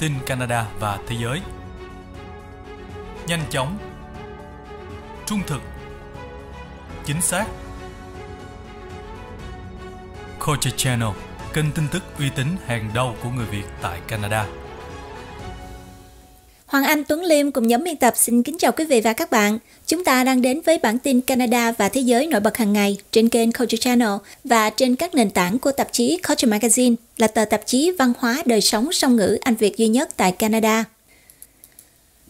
tin Canada và thế giới. Nhanh chóng, trung thực, chính xác. Culture Channel, kênh tin tức uy tín hàng đầu của người Việt tại Canada. Hoàng Anh, Tuấn Liêm cùng nhóm biên tập xin kính chào quý vị và các bạn. Chúng ta đang đến với bản tin Canada và thế giới nổi bật hàng ngày trên kênh Culture Channel và trên các nền tảng của tạp chí Culture Magazine là tờ tạp chí văn hóa đời sống song ngữ Anh Việt duy nhất tại Canada.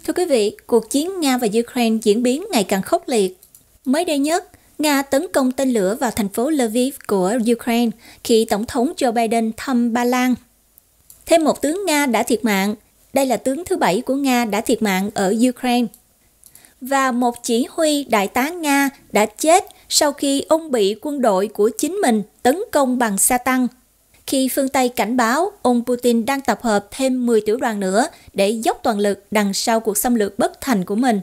Thưa quý vị, cuộc chiến Nga và Ukraine diễn biến ngày càng khốc liệt. Mới đây nhất, Nga tấn công tên lửa vào thành phố Lviv của Ukraine khi Tổng thống Joe Biden thăm Ba Lan. Thêm một tướng Nga đã thiệt mạng – đây là tướng thứ bảy của Nga đã thiệt mạng ở Ukraine. Và một chỉ huy đại tá Nga đã chết sau khi ông bị quân đội của chính mình tấn công bằng sa tăng. Khi phương Tây cảnh báo ông Putin đang tập hợp thêm 10 tiểu đoàn nữa để dốc toàn lực đằng sau cuộc xâm lược bất thành của mình.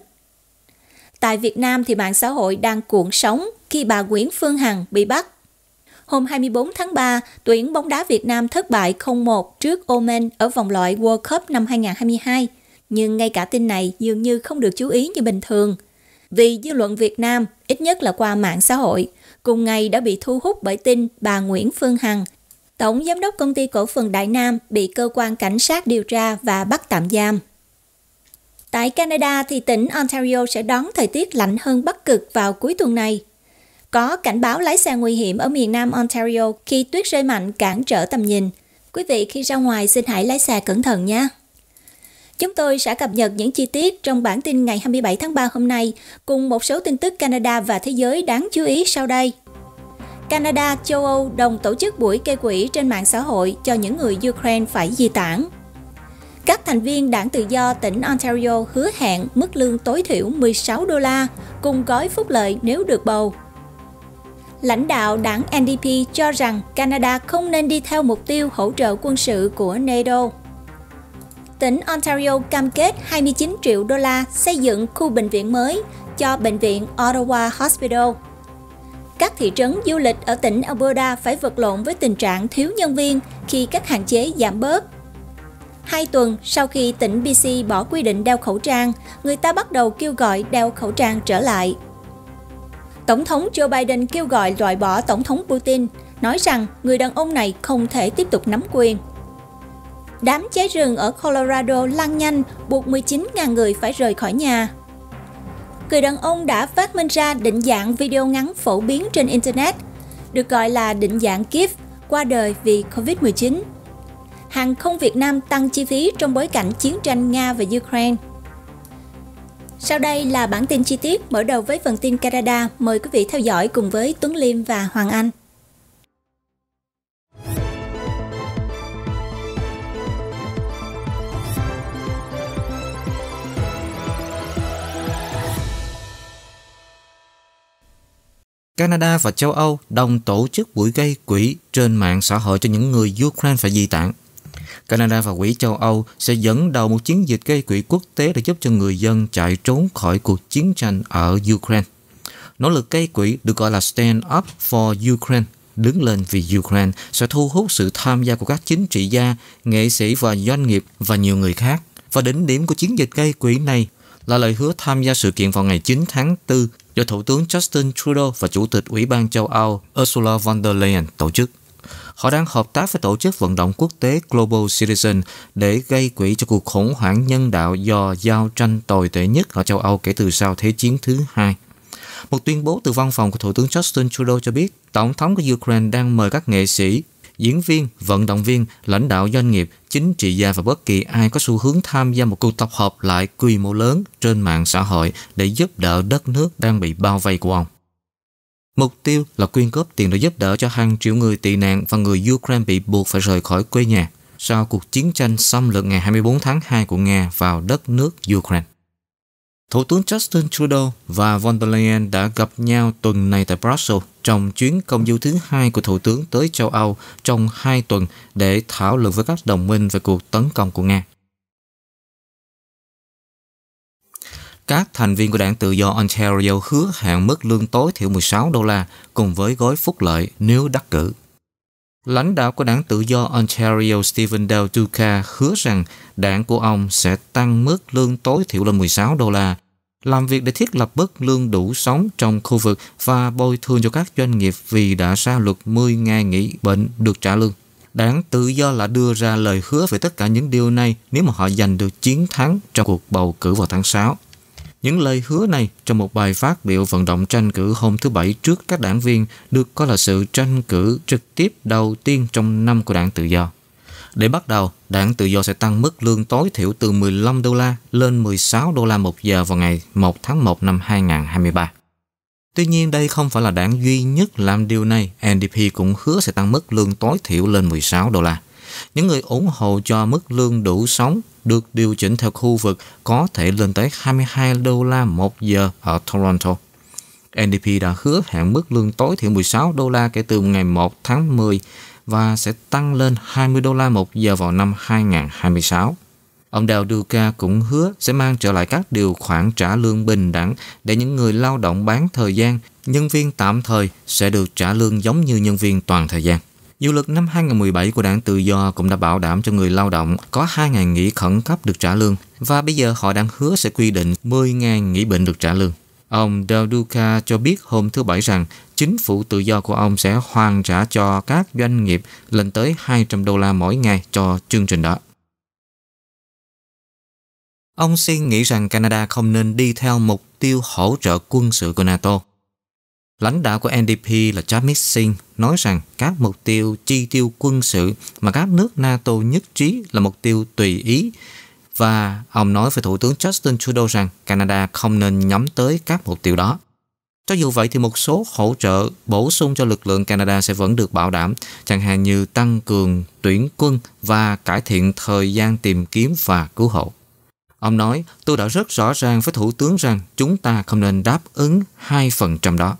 Tại Việt Nam thì mạng xã hội đang cuộn sóng khi bà Nguyễn Phương Hằng bị bắt hôm 24 tháng 3, tuyển bóng đá Việt Nam thất bại 0-1 trước Oman ở vòng loại World Cup năm 2022. Nhưng ngay cả tin này dường như không được chú ý như bình thường. Vì dư luận Việt Nam, ít nhất là qua mạng xã hội, cùng ngày đã bị thu hút bởi tin bà Nguyễn Phương Hằng, Tổng Giám đốc Công ty Cổ phần Đại Nam bị cơ quan cảnh sát điều tra và bắt tạm giam. Tại Canada thì tỉnh Ontario sẽ đón thời tiết lạnh hơn Bắc Cực vào cuối tuần này có cảnh báo lái xe nguy hiểm ở miền Nam Ontario khi tuyết rơi mạnh cản trở tầm nhìn. Quý vị khi ra ngoài xin hãy lái xe cẩn thận nhé. Chúng tôi sẽ cập nhật những chi tiết trong bản tin ngày 27 tháng 3 hôm nay cùng một số tin tức Canada và thế giới đáng chú ý sau đây. Canada, châu Âu đồng tổ chức buổi gây quỹ trên mạng xã hội cho những người Ukraine phải di tản. Các thành viên đảng tự do tỉnh Ontario hứa hẹn mức lương tối thiểu 16 đô la cùng gói phúc lợi nếu được bầu – lãnh đạo đảng NDP cho rằng Canada không nên đi theo mục tiêu hỗ trợ quân sự của NATO. Tỉnh Ontario cam kết 29 triệu đô la xây dựng khu bệnh viện mới cho bệnh viện Ottawa Hospital. Các thị trấn du lịch ở tỉnh Alberta phải vật lộn với tình trạng thiếu nhân viên khi các hạn chế giảm bớt. Hai tuần sau khi tỉnh BC bỏ quy định đeo khẩu trang, người ta bắt đầu kêu gọi đeo khẩu trang trở lại Tổng thống Joe Biden kêu gọi loại bỏ Tổng thống Putin, nói rằng người đàn ông này không thể tiếp tục nắm quyền. Đám cháy rừng ở Colorado lan nhanh, buộc 19.000 người phải rời khỏi nhà. Người đàn ông đã phát minh ra định dạng video ngắn phổ biến trên Internet, được gọi là định dạng GIF, qua đời vì Covid-19. Hàng không Việt Nam tăng chi phí trong bối cảnh chiến tranh Nga và Ukraine. Sau đây là bản tin chi tiết mở đầu với phần tin Canada. Mời quý vị theo dõi cùng với Tuấn Liêm và Hoàng Anh. Canada và châu Âu đồng tổ chức buổi gây quỹ trên mạng xã hội cho những người Ukraine phải di tản Canada và Quỹ châu Âu sẽ dẫn đầu một chiến dịch gây quỹ quốc tế để giúp cho người dân chạy trốn khỏi cuộc chiến tranh ở Ukraine. Nỗ lực gây quỹ được gọi là Stand Up for Ukraine đứng lên vì Ukraine sẽ thu hút sự tham gia của các chính trị gia, nghệ sĩ và doanh nghiệp và nhiều người khác. Và đỉnh điểm của chiến dịch gây quỹ này là lời hứa tham gia sự kiện vào ngày 9 tháng 4 do Thủ tướng Justin Trudeau và Chủ tịch Ủy ban châu Âu Ursula von der Leyen tổ chức họ đang hợp tác với tổ chức vận động quốc tế Global Citizen để gây quỹ cho cuộc khủng hoảng nhân đạo do giao tranh tồi tệ nhất ở châu Âu kể từ sau Thế chiến thứ hai. Một tuyên bố từ văn phòng của Thủ tướng Justin Trudeau cho biết, Tổng thống của Ukraine đang mời các nghệ sĩ, diễn viên, vận động viên, lãnh đạo doanh nghiệp, chính trị gia và bất kỳ ai có xu hướng tham gia một cuộc tập hợp lại quy mô lớn trên mạng xã hội để giúp đỡ đất nước đang bị bao vây của ông. Mục tiêu là quyên góp tiền để giúp đỡ cho hàng triệu người tị nạn và người Ukraine bị buộc phải rời khỏi quê nhà sau cuộc chiến tranh xâm lược ngày 24 tháng 2 của Nga vào đất nước Ukraine. Thủ tướng Justin Trudeau và von der Leyen đã gặp nhau tuần này tại Brussels trong chuyến công du thứ hai của Thủ tướng tới châu Âu trong hai tuần để thảo luận với các đồng minh về cuộc tấn công của Nga. Các thành viên của đảng tự do Ontario hứa hạn mức lương tối thiểu 16 đô la cùng với gói phúc lợi nếu đắc cử. Lãnh đạo của đảng tự do Ontario Stephen Del Duca hứa rằng đảng của ông sẽ tăng mức lương tối thiểu lên 16 đô la, làm việc để thiết lập mức lương đủ sống trong khu vực và bồi thường cho các doanh nghiệp vì đã ra luật 10 ngày nghỉ bệnh được trả lương. Đảng tự do là đưa ra lời hứa về tất cả những điều này nếu mà họ giành được chiến thắng trong cuộc bầu cử vào tháng 6. Những lời hứa này trong một bài phát biểu vận động tranh cử hôm thứ Bảy trước các đảng viên được coi là sự tranh cử trực tiếp đầu tiên trong năm của đảng Tự do. Để bắt đầu, đảng Tự do sẽ tăng mức lương tối thiểu từ 15 đô la lên 16 đô la một giờ vào ngày 1 tháng 1 năm 2023. Tuy nhiên đây không phải là đảng duy nhất làm điều này, NDP cũng hứa sẽ tăng mức lương tối thiểu lên 16 đô la. Những người ủng hộ cho mức lương đủ sống được điều chỉnh theo khu vực có thể lên tới 22 đô la một giờ ở Toronto. NDP đã hứa hẹn mức lương tối thiểu 16 đô la kể từ ngày 1 tháng 10 và sẽ tăng lên 20 đô la một giờ vào năm 2026. Ông Đào Duca cũng hứa sẽ mang trở lại các điều khoản trả lương bình đẳng để những người lao động bán thời gian, nhân viên tạm thời sẽ được trả lương giống như nhân viên toàn thời gian. Dự luật năm 2017 của đảng Tự do cũng đã bảo đảm cho người lao động có 2 ngày nghỉ khẩn cấp được trả lương và bây giờ họ đang hứa sẽ quy định 10 ngày nghỉ bệnh được trả lương. Ông Daduka cho biết hôm thứ Bảy rằng chính phủ tự do của ông sẽ hoàn trả cho các doanh nghiệp lên tới 200 đô la mỗi ngày cho chương trình đó. Ông Xin nghĩ rằng Canada không nên đi theo mục tiêu hỗ trợ quân sự của NATO. Lãnh đạo của NDP là James Singh nói rằng các mục tiêu chi tiêu quân sự mà các nước NATO nhất trí là mục tiêu tùy ý và ông nói với Thủ tướng Justin Trudeau rằng Canada không nên nhắm tới các mục tiêu đó. Cho dù vậy thì một số hỗ trợ bổ sung cho lực lượng Canada sẽ vẫn được bảo đảm, chẳng hạn như tăng cường tuyển quân và cải thiện thời gian tìm kiếm và cứu hộ. Ông nói, tôi đã rất rõ ràng với Thủ tướng rằng chúng ta không nên đáp ứng 2% đó.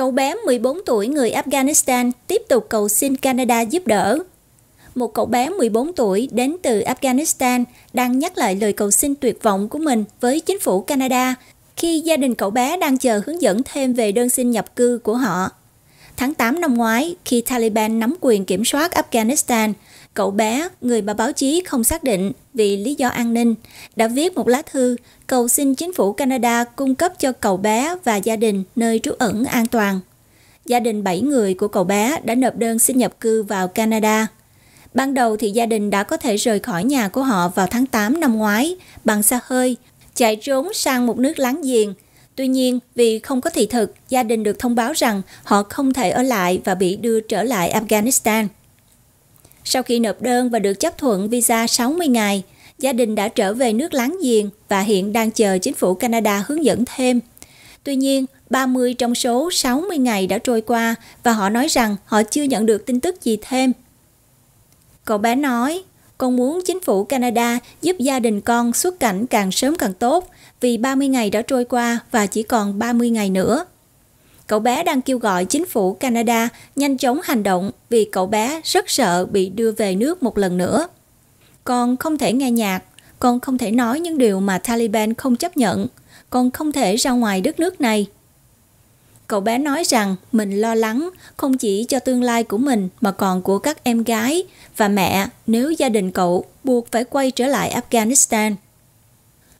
cậu bé 14 tuổi người Afghanistan tiếp tục cầu xin Canada giúp đỡ. Một cậu bé 14 tuổi đến từ Afghanistan đang nhắc lại lời cầu xin tuyệt vọng của mình với chính phủ Canada khi gia đình cậu bé đang chờ hướng dẫn thêm về đơn xin nhập cư của họ. Tháng 8 năm ngoái, khi Taliban nắm quyền kiểm soát Afghanistan, cậu bé, người mà báo chí không xác định, vì lý do an ninh, đã viết một lá thư cầu xin chính phủ Canada cung cấp cho cậu bé và gia đình nơi trú ẩn an toàn. Gia đình 7 người của cậu bé đã nộp đơn xin nhập cư vào Canada. Ban đầu thì gia đình đã có thể rời khỏi nhà của họ vào tháng 8 năm ngoái bằng xe hơi, chạy trốn sang một nước láng giềng. Tuy nhiên, vì không có thị thực, gia đình được thông báo rằng họ không thể ở lại và bị đưa trở lại Afghanistan – sau khi nộp đơn và được chấp thuận visa 60 ngày, gia đình đã trở về nước láng giềng và hiện đang chờ chính phủ Canada hướng dẫn thêm. Tuy nhiên, 30 trong số 60 ngày đã trôi qua và họ nói rằng họ chưa nhận được tin tức gì thêm. Cậu bé nói, con muốn chính phủ Canada giúp gia đình con xuất cảnh càng sớm càng tốt vì 30 ngày đã trôi qua và chỉ còn 30 ngày nữa cậu bé đang kêu gọi chính phủ Canada nhanh chóng hành động vì cậu bé rất sợ bị đưa về nước một lần nữa. Con không thể nghe nhạc, con không thể nói những điều mà Taliban không chấp nhận, con không thể ra ngoài đất nước này. Cậu bé nói rằng mình lo lắng không chỉ cho tương lai của mình mà còn của các em gái và mẹ nếu gia đình cậu buộc phải quay trở lại Afghanistan.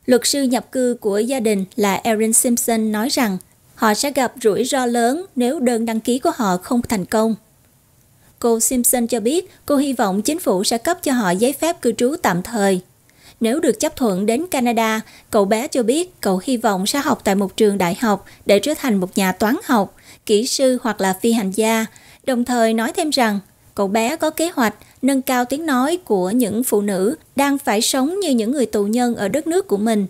Luật sư nhập cư của gia đình là Erin Simpson nói rằng Họ sẽ gặp rủi ro lớn nếu đơn đăng ký của họ không thành công. Cô Simpson cho biết cô hy vọng chính phủ sẽ cấp cho họ giấy phép cư trú tạm thời. Nếu được chấp thuận đến Canada, cậu bé cho biết cậu hy vọng sẽ học tại một trường đại học để trở thành một nhà toán học, kỹ sư hoặc là phi hành gia, đồng thời nói thêm rằng cậu bé có kế hoạch nâng cao tiếng nói của những phụ nữ đang phải sống như những người tù nhân ở đất nước của mình.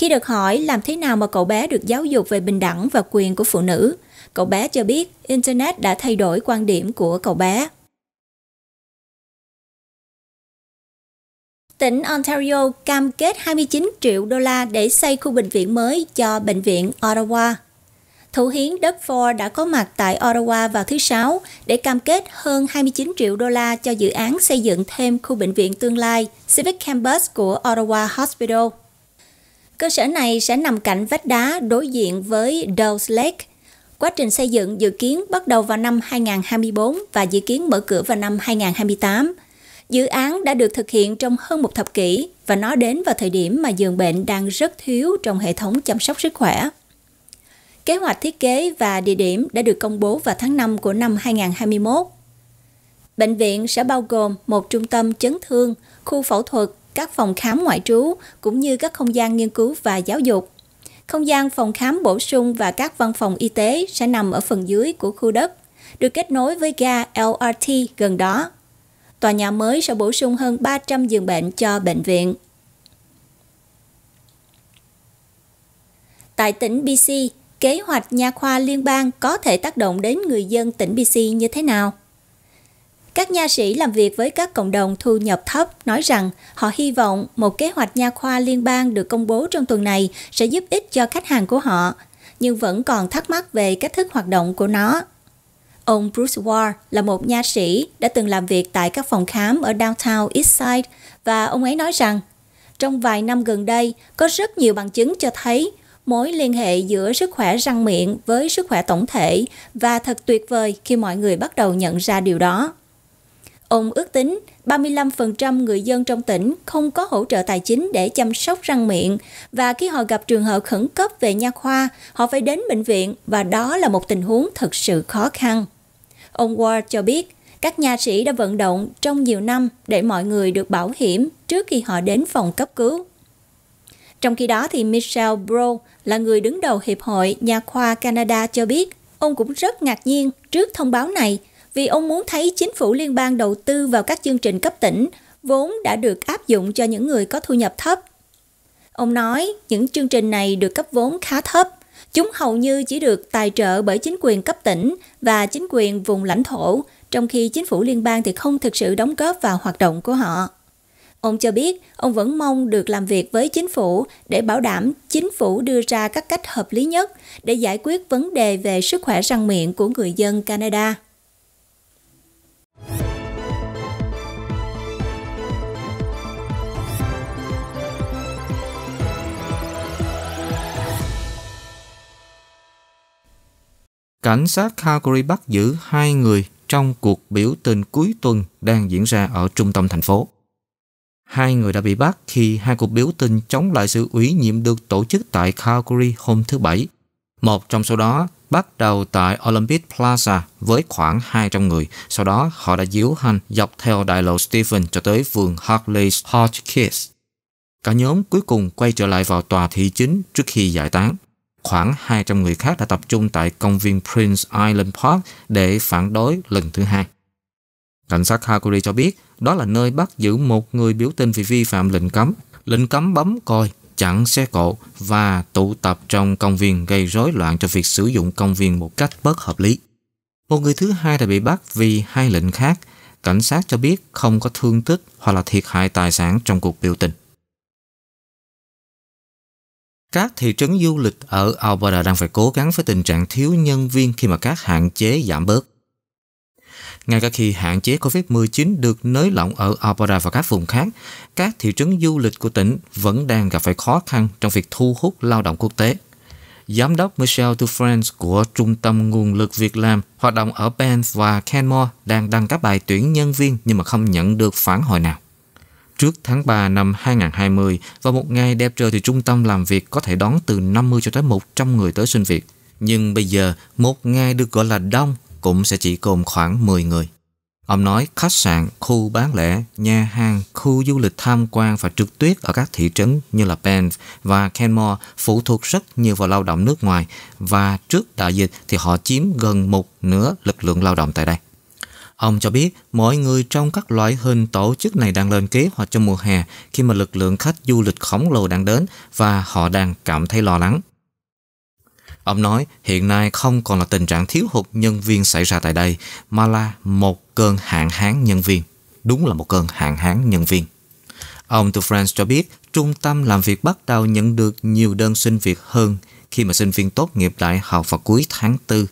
Khi được hỏi làm thế nào mà cậu bé được giáo dục về bình đẳng và quyền của phụ nữ, cậu bé cho biết Internet đã thay đổi quan điểm của cậu bé. Tỉnh Ontario cam kết 29 triệu đô la để xây khu bệnh viện mới cho Bệnh viện Ottawa. Thủ hiến Doug Ford đã có mặt tại Ottawa vào thứ Sáu để cam kết hơn 29 triệu đô la cho dự án xây dựng thêm khu bệnh viện tương lai Civic Campus của Ottawa Hospital. Cơ sở này sẽ nằm cạnh vách đá đối diện với Dawes Lake. Quá trình xây dựng dự kiến bắt đầu vào năm 2024 và dự kiến mở cửa vào năm 2028. Dự án đã được thực hiện trong hơn một thập kỷ và nó đến vào thời điểm mà giường bệnh đang rất thiếu trong hệ thống chăm sóc sức khỏe. Kế hoạch thiết kế và địa điểm đã được công bố vào tháng 5 của năm 2021. Bệnh viện sẽ bao gồm một trung tâm chấn thương, khu phẫu thuật, các phòng khám ngoại trú cũng như các không gian nghiên cứu và giáo dục. Không gian phòng khám bổ sung và các văn phòng y tế sẽ nằm ở phần dưới của khu đất, được kết nối với ga LRT gần đó. Tòa nhà mới sẽ bổ sung hơn 300 giường bệnh cho bệnh viện. Tại tỉnh BC, kế hoạch nha khoa liên bang có thể tác động đến người dân tỉnh BC như thế nào? Các nha sĩ làm việc với các cộng đồng thu nhập thấp nói rằng họ hy vọng một kế hoạch nha khoa liên bang được công bố trong tuần này sẽ giúp ích cho khách hàng của họ, nhưng vẫn còn thắc mắc về cách thức hoạt động của nó. Ông Bruce Ward là một nha sĩ đã từng làm việc tại các phòng khám ở Downtown Eastside và ông ấy nói rằng trong vài năm gần đây có rất nhiều bằng chứng cho thấy mối liên hệ giữa sức khỏe răng miệng với sức khỏe tổng thể và thật tuyệt vời khi mọi người bắt đầu nhận ra điều đó. Ông ước tính 35% người dân trong tỉnh không có hỗ trợ tài chính để chăm sóc răng miệng và khi họ gặp trường hợp khẩn cấp về nha khoa, họ phải đến bệnh viện và đó là một tình huống thật sự khó khăn. Ông Ward cho biết, các nha sĩ đã vận động trong nhiều năm để mọi người được bảo hiểm trước khi họ đến phòng cấp cứu. Trong khi đó thì Michelle Bro là người đứng đầu Hiệp hội Nha khoa Canada cho biết ông cũng rất ngạc nhiên trước thông báo này vì ông muốn thấy chính phủ liên bang đầu tư vào các chương trình cấp tỉnh vốn đã được áp dụng cho những người có thu nhập thấp. Ông nói những chương trình này được cấp vốn khá thấp, chúng hầu như chỉ được tài trợ bởi chính quyền cấp tỉnh và chính quyền vùng lãnh thổ, trong khi chính phủ liên bang thì không thực sự đóng góp vào hoạt động của họ. Ông cho biết ông vẫn mong được làm việc với chính phủ để bảo đảm chính phủ đưa ra các cách hợp lý nhất để giải quyết vấn đề về sức khỏe răng miệng của người dân Canada. Cảnh sát Calgary bắt giữ hai người trong cuộc biểu tình cuối tuần đang diễn ra ở trung tâm thành phố. Hai người đã bị bắt khi hai cuộc biểu tình chống lại sự ủy nhiệm được tổ chức tại Calgary hôm thứ Bảy. Một trong số đó bắt đầu tại Olympic Plaza với khoảng 200 người. Sau đó họ đã diễu hành dọc theo đại lộ Stephen cho tới phường Hartley's Hotchkiss. Cả nhóm cuối cùng quay trở lại vào tòa thị chính trước khi giải tán. Khoảng 200 người khác đã tập trung tại công viên Prince Island Park để phản đối lần thứ hai. Cảnh sát Hakuri cho biết đó là nơi bắt giữ một người biểu tình vì vi phạm lệnh cấm. Lệnh cấm bấm coi, chặn xe cộ và tụ tập trong công viên gây rối loạn cho việc sử dụng công viên một cách bất hợp lý. Một người thứ hai đã bị bắt vì hai lệnh khác. Cảnh sát cho biết không có thương tích hoặc là thiệt hại tài sản trong cuộc biểu tình. Các thị trấn du lịch ở Alberta đang phải cố gắng với tình trạng thiếu nhân viên khi mà các hạn chế giảm bớt. Ngay cả khi hạn chế COVID-19 được nới lỏng ở Alberta và các vùng khác, các thị trấn du lịch của tỉnh vẫn đang gặp phải khó khăn trong việc thu hút lao động quốc tế. Giám đốc Michelle Dufresne của Trung tâm Nguồn lực Việc làm hoạt động ở Banff và Canmore đang đăng các bài tuyển nhân viên nhưng mà không nhận được phản hồi nào trước tháng 3 năm 2020 và một ngày đẹp trời thì trung tâm làm việc có thể đón từ 50 cho tới 100 người tới xin việc. Nhưng bây giờ, một ngày được gọi là đông cũng sẽ chỉ gồm khoảng 10 người. Ông nói khách sạn, khu bán lẻ, nhà hàng, khu du lịch tham quan và trực tuyết ở các thị trấn như là Banff và Kenmore phụ thuộc rất nhiều vào lao động nước ngoài và trước đại dịch thì họ chiếm gần một nửa lực lượng lao động tại đây. Ông cho biết mọi người trong các loại hình tổ chức này đang lên kế hoạch cho mùa hè khi mà lực lượng khách du lịch khổng lồ đang đến và họ đang cảm thấy lo lắng. Ông nói hiện nay không còn là tình trạng thiếu hụt nhân viên xảy ra tại đây mà là một cơn hạn hán nhân viên. Đúng là một cơn hạn hán nhân viên. Ông từ France cho biết trung tâm làm việc bắt đầu nhận được nhiều đơn xin việc hơn khi mà sinh viên tốt nghiệp đại học vào cuối tháng 4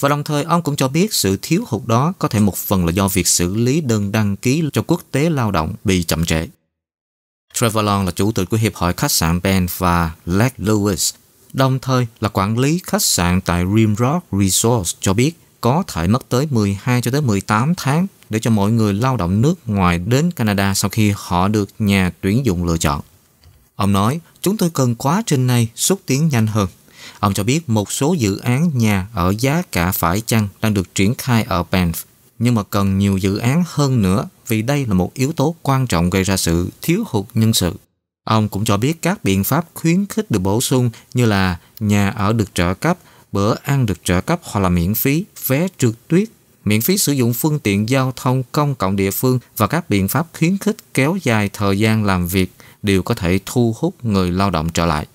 và đồng thời ông cũng cho biết sự thiếu hụt đó có thể một phần là do việc xử lý đơn đăng ký cho quốc tế lao động bị chậm trễ. Trevor Long là chủ tịch của Hiệp hội Khách sạn Ben và Lake Lewis, đồng thời là quản lý khách sạn tại Rimrock Resort cho biết có thể mất tới 12 cho tới 18 tháng để cho mọi người lao động nước ngoài đến Canada sau khi họ được nhà tuyển dụng lựa chọn. Ông nói, chúng tôi cần quá trình này xúc tiến nhanh hơn Ông cho biết một số dự án nhà ở giá cả phải chăng đang được triển khai ở Banff, nhưng mà cần nhiều dự án hơn nữa vì đây là một yếu tố quan trọng gây ra sự thiếu hụt nhân sự. Ông cũng cho biết các biện pháp khuyến khích được bổ sung như là nhà ở được trợ cấp, bữa ăn được trợ cấp hoặc là miễn phí, vé trượt tuyết, miễn phí sử dụng phương tiện giao thông công cộng địa phương và các biện pháp khuyến khích kéo dài thời gian làm việc đều có thể thu hút người lao động trở lại.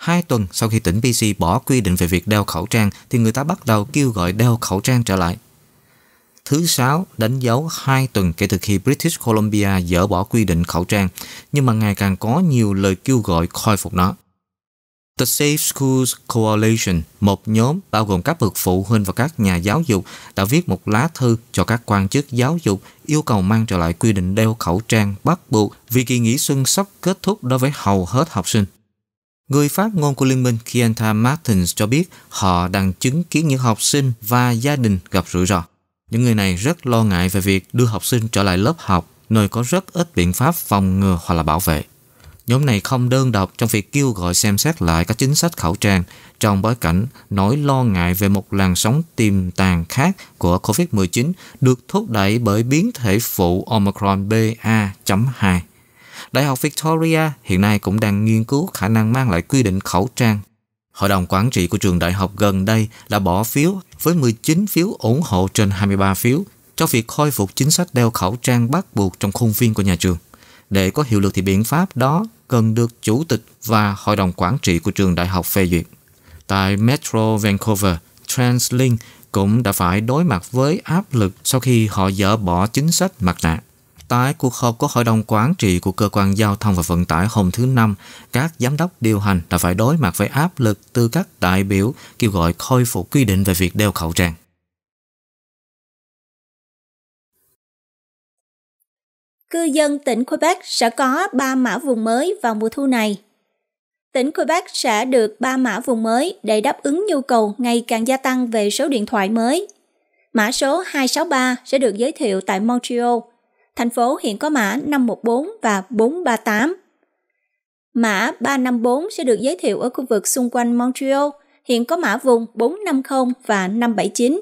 Hai tuần sau khi tỉnh BC bỏ quy định về việc đeo khẩu trang thì người ta bắt đầu kêu gọi đeo khẩu trang trở lại. Thứ sáu đánh dấu hai tuần kể từ khi British Columbia dỡ bỏ quy định khẩu trang, nhưng mà ngày càng có nhiều lời kêu gọi khôi phục nó. The Safe Schools Coalition, một nhóm bao gồm các bậc phụ huynh và các nhà giáo dục, đã viết một lá thư cho các quan chức giáo dục yêu cầu mang trở lại quy định đeo khẩu trang bắt buộc vì kỳ nghỉ xuân sắp kết thúc đối với hầu hết học sinh. Người phát ngôn của Liên minh Kianta Martins cho biết họ đang chứng kiến những học sinh và gia đình gặp rủi ro. Những người này rất lo ngại về việc đưa học sinh trở lại lớp học nơi có rất ít biện pháp phòng ngừa hoặc là bảo vệ. Nhóm này không đơn độc trong việc kêu gọi xem xét lại các chính sách khẩu trang trong bối cảnh nỗi lo ngại về một làn sóng tiềm tàng khác của COVID-19 được thúc đẩy bởi biến thể phụ Omicron BA.2. Đại học Victoria hiện nay cũng đang nghiên cứu khả năng mang lại quy định khẩu trang. Hội đồng quản trị của trường đại học gần đây đã bỏ phiếu với 19 phiếu ủng hộ trên 23 phiếu cho việc khôi phục chính sách đeo khẩu trang bắt buộc trong khuôn viên của nhà trường. Để có hiệu lực thì biện pháp đó cần được chủ tịch và hội đồng quản trị của trường đại học phê duyệt. Tại Metro Vancouver, TransLink cũng đã phải đối mặt với áp lực sau khi họ dỡ bỏ chính sách mặt nạ. Tại cuộc họp của Hội đồng Quản trị của Cơ quan Giao thông và Vận tải hôm thứ Năm, các giám đốc điều hành đã phải đối mặt với áp lực từ các đại biểu kêu gọi khôi phục quy định về việc đeo khẩu trang. Cư dân tỉnh Quebec sẽ có 3 mã vùng mới vào mùa thu này. Tỉnh Quebec sẽ được 3 mã vùng mới để đáp ứng nhu cầu ngày càng gia tăng về số điện thoại mới. Mã số 263 sẽ được giới thiệu tại Montreal – thành phố hiện có mã 514 và 438. Mã 354 sẽ được giới thiệu ở khu vực xung quanh Montreal, hiện có mã vùng 450 và 579.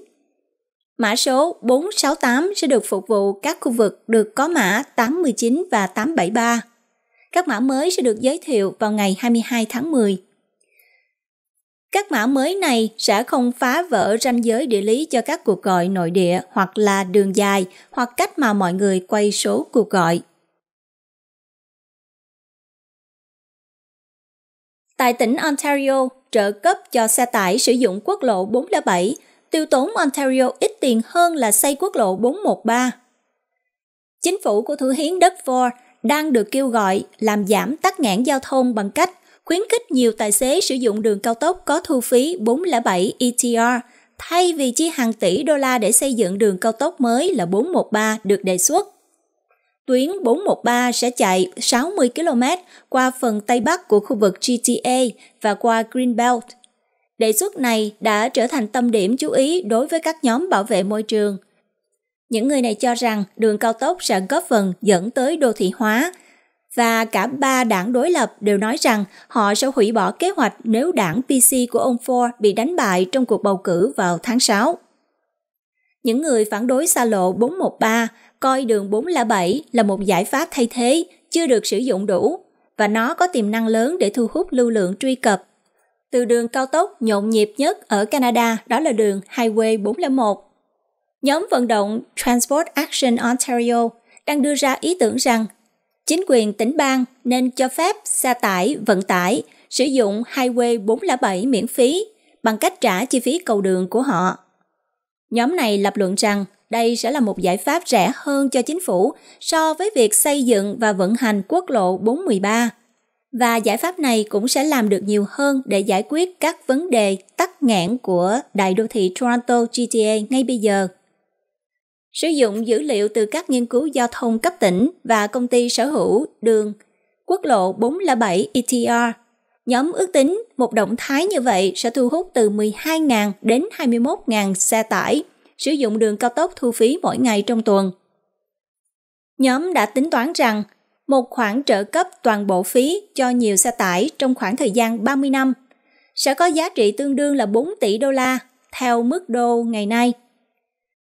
Mã số 468 sẽ được phục vụ các khu vực được có mã 819 và 873. Các mã mới sẽ được giới thiệu vào ngày 22 tháng 10. Các mã mới này sẽ không phá vỡ ranh giới địa lý cho các cuộc gọi nội địa hoặc là đường dài hoặc cách mà mọi người quay số cuộc gọi. Tại tỉnh Ontario, trợ cấp cho xe tải sử dụng quốc lộ 407 tiêu tốn Ontario ít tiền hơn là xây quốc lộ 413. Chính phủ của Thủ hiến Doug Ford đang được kêu gọi làm giảm tắc nghẽn giao thông bằng cách khuyến khích nhiều tài xế sử dụng đường cao tốc có thu phí 407 ETR thay vì chi hàng tỷ đô la để xây dựng đường cao tốc mới là 413 được đề xuất. Tuyến 413 sẽ chạy 60 km qua phần Tây Bắc của khu vực GTA và qua Greenbelt. Đề xuất này đã trở thành tâm điểm chú ý đối với các nhóm bảo vệ môi trường. Những người này cho rằng đường cao tốc sẽ góp phần dẫn tới đô thị hóa, và cả ba đảng đối lập đều nói rằng họ sẽ hủy bỏ kế hoạch nếu đảng PC của ông Ford bị đánh bại trong cuộc bầu cử vào tháng 6. Những người phản đối xa lộ 413 coi đường 407 là một giải pháp thay thế chưa được sử dụng đủ và nó có tiềm năng lớn để thu hút lưu lượng truy cập. Từ đường cao tốc nhộn nhịp nhất ở Canada đó là đường Highway 401. Nhóm vận động Transport Action Ontario đang đưa ra ý tưởng rằng chính quyền tỉnh bang nên cho phép xe tải vận tải sử dụng Highway 407 miễn phí bằng cách trả chi phí cầu đường của họ. Nhóm này lập luận rằng đây sẽ là một giải pháp rẻ hơn cho chính phủ so với việc xây dựng và vận hành quốc lộ 413. Và giải pháp này cũng sẽ làm được nhiều hơn để giải quyết các vấn đề tắc nghẽn của đại đô thị Toronto GTA ngay bây giờ – sử dụng dữ liệu từ các nghiên cứu giao thông cấp tỉnh và công ty sở hữu đường quốc lộ 407 ETR. Nhóm ước tính một động thái như vậy sẽ thu hút từ 12.000 đến 21.000 xe tải sử dụng đường cao tốc thu phí mỗi ngày trong tuần. Nhóm đã tính toán rằng một khoản trợ cấp toàn bộ phí cho nhiều xe tải trong khoảng thời gian 30 năm sẽ có giá trị tương đương là 4 tỷ đô la theo mức đô ngày nay –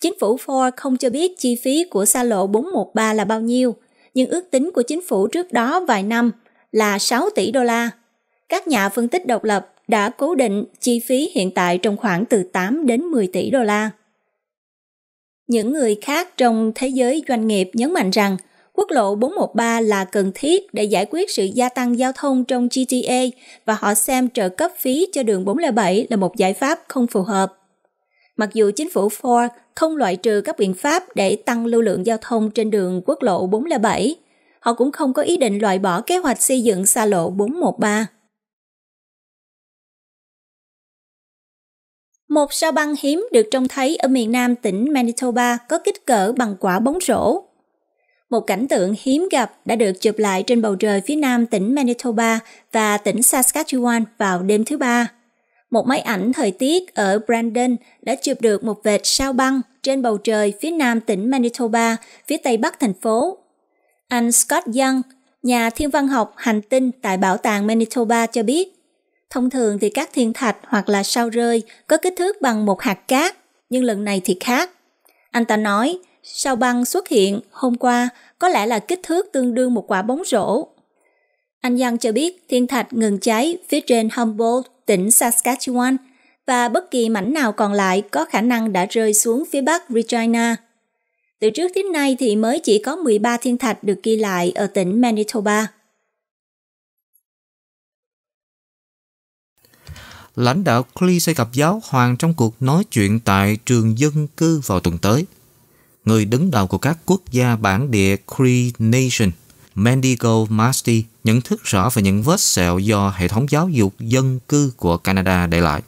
Chính phủ Ford không cho biết chi phí của xa lộ 413 là bao nhiêu, nhưng ước tính của chính phủ trước đó vài năm là 6 tỷ đô la. Các nhà phân tích độc lập đã cố định chi phí hiện tại trong khoảng từ 8 đến 10 tỷ đô la. Những người khác trong thế giới doanh nghiệp nhấn mạnh rằng quốc lộ 413 là cần thiết để giải quyết sự gia tăng giao thông trong GTA và họ xem trợ cấp phí cho đường 407 là một giải pháp không phù hợp. Mặc dù chính phủ Ford không loại trừ các biện pháp để tăng lưu lượng giao thông trên đường quốc lộ 407. Họ cũng không có ý định loại bỏ kế hoạch xây dựng xa lộ 413. Một sao băng hiếm được trông thấy ở miền nam tỉnh Manitoba có kích cỡ bằng quả bóng rổ. Một cảnh tượng hiếm gặp đã được chụp lại trên bầu trời phía nam tỉnh Manitoba và tỉnh Saskatchewan vào đêm thứ ba một máy ảnh thời tiết ở Brandon đã chụp được một vệt sao băng trên bầu trời phía nam tỉnh Manitoba, phía tây bắc thành phố. Anh Scott Young, nhà thiên văn học hành tinh tại Bảo tàng Manitoba cho biết, thông thường thì các thiên thạch hoặc là sao rơi có kích thước bằng một hạt cát, nhưng lần này thì khác. Anh ta nói, sao băng xuất hiện hôm qua có lẽ là kích thước tương đương một quả bóng rổ. Anh Young cho biết thiên thạch ngừng cháy phía trên Humboldt tỉnh Saskatchewan và bất kỳ mảnh nào còn lại có khả năng đã rơi xuống phía bắc Regina. Từ trước đến nay thì mới chỉ có 13 thiên thạch được ghi lại ở tỉnh Manitoba. Lãnh đạo Clee sẽ gặp giáo hoàng trong cuộc nói chuyện tại trường dân cư vào tuần tới. Người đứng đầu của các quốc gia bản địa Cree Nation – Mendigo Masti nhận thức rõ về những vết sẹo do hệ thống giáo dục dân cư của Canada để lại.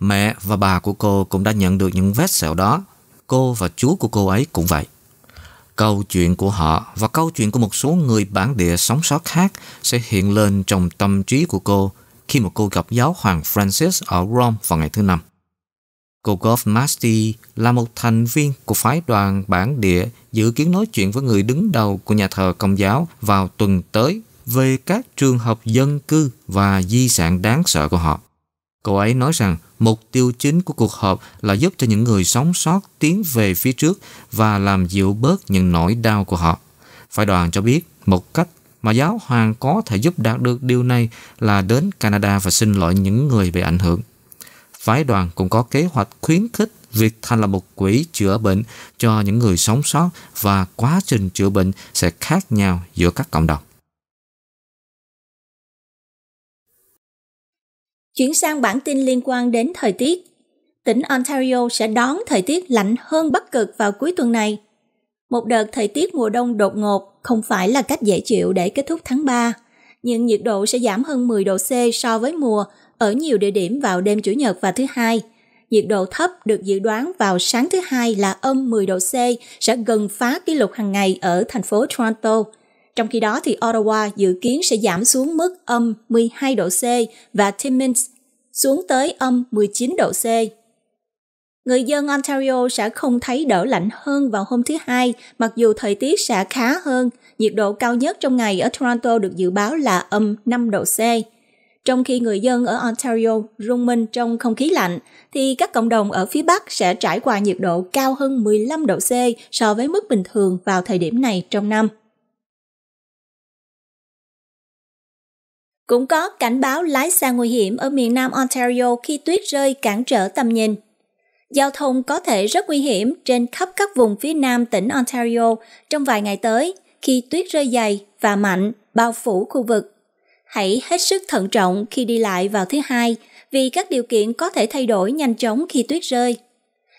Mẹ và bà của cô cũng đã nhận được những vết sẹo đó. Cô và chú của cô ấy cũng vậy. Câu chuyện của họ và câu chuyện của một số người bản địa sống sót khác sẽ hiện lên trong tâm trí của cô khi mà cô gặp giáo hoàng Francis ở Rome vào ngày thứ năm. Gogov Masti là một thành viên của phái đoàn bản địa dự kiến nói chuyện với người đứng đầu của nhà thờ Công giáo vào tuần tới về các trường hợp dân cư và di sản đáng sợ của họ. Cô ấy nói rằng mục tiêu chính của cuộc họp là giúp cho những người sống sót tiến về phía trước và làm dịu bớt những nỗi đau của họ. Phái đoàn cho biết một cách mà giáo hoàng có thể giúp đạt được điều này là đến Canada và xin lỗi những người bị ảnh hưởng phái đoàn cũng có kế hoạch khuyến khích việc thành lập một quỹ chữa bệnh cho những người sống sót và quá trình chữa bệnh sẽ khác nhau giữa các cộng đồng. Chuyển sang bản tin liên quan đến thời tiết. Tỉnh Ontario sẽ đón thời tiết lạnh hơn bắc cực vào cuối tuần này. Một đợt thời tiết mùa đông đột ngột không phải là cách dễ chịu để kết thúc tháng 3, nhưng nhiệt độ sẽ giảm hơn 10 độ C so với mùa ở nhiều địa điểm vào đêm Chủ nhật và thứ hai. Nhiệt độ thấp được dự đoán vào sáng thứ hai là âm 10 độ C sẽ gần phá kỷ lục hàng ngày ở thành phố Toronto. Trong khi đó thì Ottawa dự kiến sẽ giảm xuống mức âm 12 độ C và Timmins xuống tới âm 19 độ C. Người dân Ontario sẽ không thấy đỡ lạnh hơn vào hôm thứ Hai, mặc dù thời tiết sẽ khá hơn. Nhiệt độ cao nhất trong ngày ở Toronto được dự báo là âm 5 độ C. Trong khi người dân ở Ontario rung minh trong không khí lạnh, thì các cộng đồng ở phía Bắc sẽ trải qua nhiệt độ cao hơn 15 độ C so với mức bình thường vào thời điểm này trong năm. Cũng có cảnh báo lái xe nguy hiểm ở miền nam Ontario khi tuyết rơi cản trở tầm nhìn. Giao thông có thể rất nguy hiểm trên khắp các vùng phía nam tỉnh Ontario trong vài ngày tới khi tuyết rơi dày và mạnh bao phủ khu vực Hãy hết sức thận trọng khi đi lại vào thứ hai vì các điều kiện có thể thay đổi nhanh chóng khi tuyết rơi.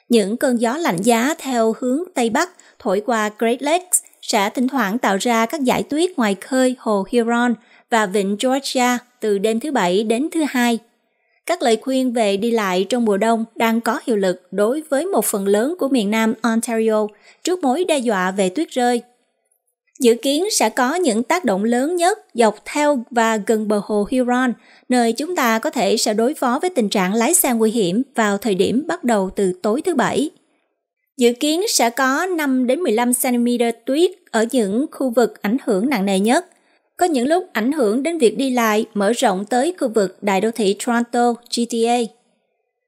Những cơn gió lạnh giá theo hướng Tây Bắc thổi qua Great Lakes sẽ thỉnh thoảng tạo ra các giải tuyết ngoài khơi hồ Huron và vịnh Georgia từ đêm thứ Bảy đến thứ Hai. Các lời khuyên về đi lại trong mùa đông đang có hiệu lực đối với một phần lớn của miền Nam Ontario trước mối đe dọa về tuyết rơi. Dự kiến sẽ có những tác động lớn nhất dọc theo và gần bờ hồ Huron, nơi chúng ta có thể sẽ đối phó với tình trạng lái xe nguy hiểm vào thời điểm bắt đầu từ tối thứ Bảy. Dự kiến sẽ có 5 đến 15 cm tuyết ở những khu vực ảnh hưởng nặng nề nhất. Có những lúc ảnh hưởng đến việc đi lại mở rộng tới khu vực đại đô thị Toronto, GTA.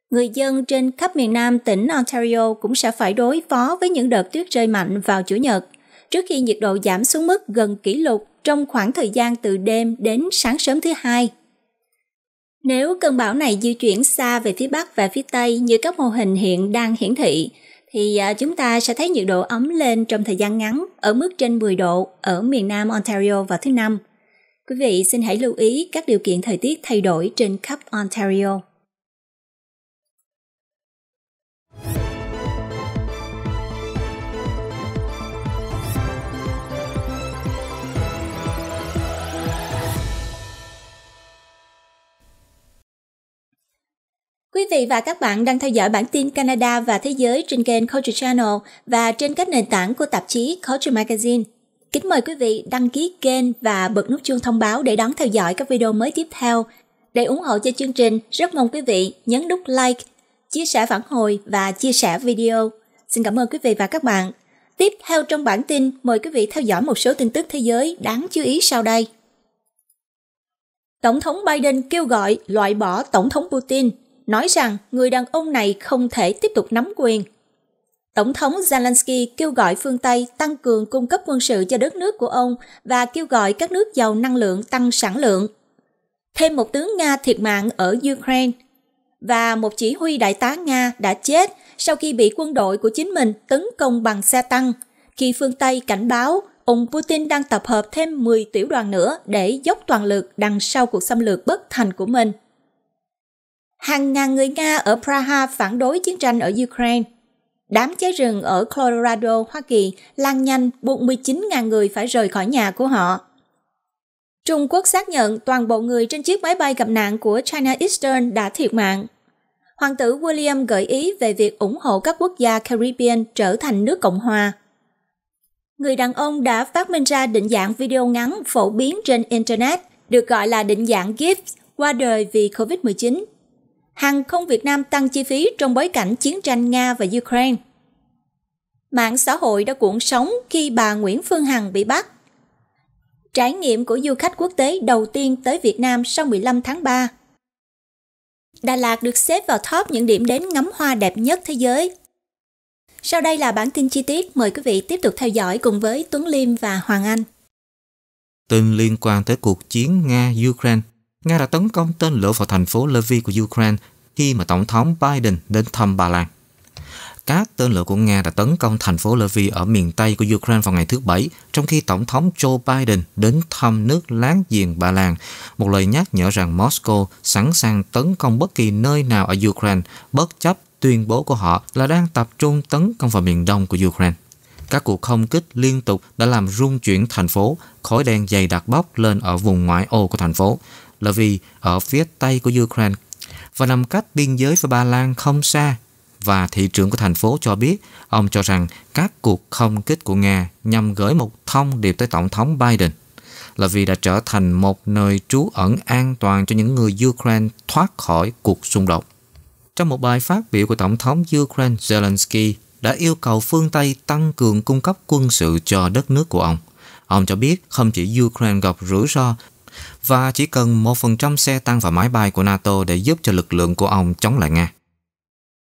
Người dân trên khắp miền Nam tỉnh Ontario cũng sẽ phải đối phó với những đợt tuyết rơi mạnh vào Chủ nhật trước khi nhiệt độ giảm xuống mức gần kỷ lục trong khoảng thời gian từ đêm đến sáng sớm thứ hai. Nếu cơn bão này di chuyển xa về phía Bắc và phía Tây như các mô hình hiện đang hiển thị, thì à, chúng ta sẽ thấy nhiệt độ ấm lên trong thời gian ngắn ở mức trên 10 độ ở miền Nam Ontario vào thứ Năm. Quý vị xin hãy lưu ý các điều kiện thời tiết thay đổi trên khắp Ontario. Quý vị và các bạn đang theo dõi bản tin Canada và Thế giới trên kênh Culture Channel và trên các nền tảng của tạp chí Culture Magazine. Kính mời quý vị đăng ký kênh và bật nút chuông thông báo để đón theo dõi các video mới tiếp theo. Để ủng hộ cho chương trình, rất mong quý vị nhấn nút like, chia sẻ phản hồi và chia sẻ video. Xin cảm ơn quý vị và các bạn. Tiếp theo trong bản tin, mời quý vị theo dõi một số tin tức thế giới đáng chú ý sau đây. Tổng thống Biden kêu gọi loại bỏ Tổng thống Putin – nói rằng người đàn ông này không thể tiếp tục nắm quyền. Tổng thống Zelensky kêu gọi phương Tây tăng cường cung cấp quân sự cho đất nước của ông và kêu gọi các nước giàu năng lượng tăng sản lượng. Thêm một tướng Nga thiệt mạng ở Ukraine và một chỉ huy đại tá Nga đã chết sau khi bị quân đội của chính mình tấn công bằng xe tăng khi phương Tây cảnh báo ông Putin đang tập hợp thêm 10 tiểu đoàn nữa để dốc toàn lực đằng sau cuộc xâm lược bất thành của mình. Hàng ngàn người Nga ở Praha phản đối chiến tranh ở Ukraine. Đám cháy rừng ở Colorado, Hoa Kỳ lan nhanh buộc 19.000 người phải rời khỏi nhà của họ. Trung Quốc xác nhận toàn bộ người trên chiếc máy bay gặp nạn của China Eastern đã thiệt mạng. Hoàng tử William gợi ý về việc ủng hộ các quốc gia Caribbean trở thành nước Cộng hòa. Người đàn ông đã phát minh ra định dạng video ngắn phổ biến trên Internet, được gọi là định dạng GIF, qua đời vì COVID-19 hàng không Việt Nam tăng chi phí trong bối cảnh chiến tranh Nga và Ukraine. Mạng xã hội đã cuộn sóng khi bà Nguyễn Phương Hằng bị bắt. Trải nghiệm của du khách quốc tế đầu tiên tới Việt Nam sau 15 tháng 3. Đà Lạt được xếp vào top những điểm đến ngắm hoa đẹp nhất thế giới. Sau đây là bản tin chi tiết, mời quý vị tiếp tục theo dõi cùng với Tuấn Liêm và Hoàng Anh. Tin liên quan tới cuộc chiến Nga-Ukraine Nga đã tấn công tên lửa vào thành phố Lviv của Ukraine khi mà Tổng thống Biden đến thăm Ba Lan. Các tên lửa của Nga đã tấn công thành phố Lviv ở miền Tây của Ukraine vào ngày thứ Bảy, trong khi Tổng thống Joe Biden đến thăm nước láng giềng Ba Lan, một lời nhắc nhở rằng Moscow sẵn sàng tấn công bất kỳ nơi nào ở Ukraine, bất chấp tuyên bố của họ là đang tập trung tấn công vào miền đông của Ukraine. Các cuộc không kích liên tục đã làm rung chuyển thành phố, khói đen dày đặc bốc lên ở vùng ngoại ô của thành phố là vì ở phía Tây của Ukraine và nằm cách biên giới với Ba Lan không xa. Và thị trưởng của thành phố cho biết, ông cho rằng các cuộc không kích của Nga nhằm gửi một thông điệp tới Tổng thống Biden là vì đã trở thành một nơi trú ẩn an toàn cho những người Ukraine thoát khỏi cuộc xung đột. Trong một bài phát biểu của Tổng thống Ukraine Zelensky đã yêu cầu phương Tây tăng cường cung cấp quân sự cho đất nước của ông. Ông cho biết không chỉ Ukraine gặp rủi ro và chỉ cần 1% xe tăng và máy bay của NATO để giúp cho lực lượng của ông chống lại Nga.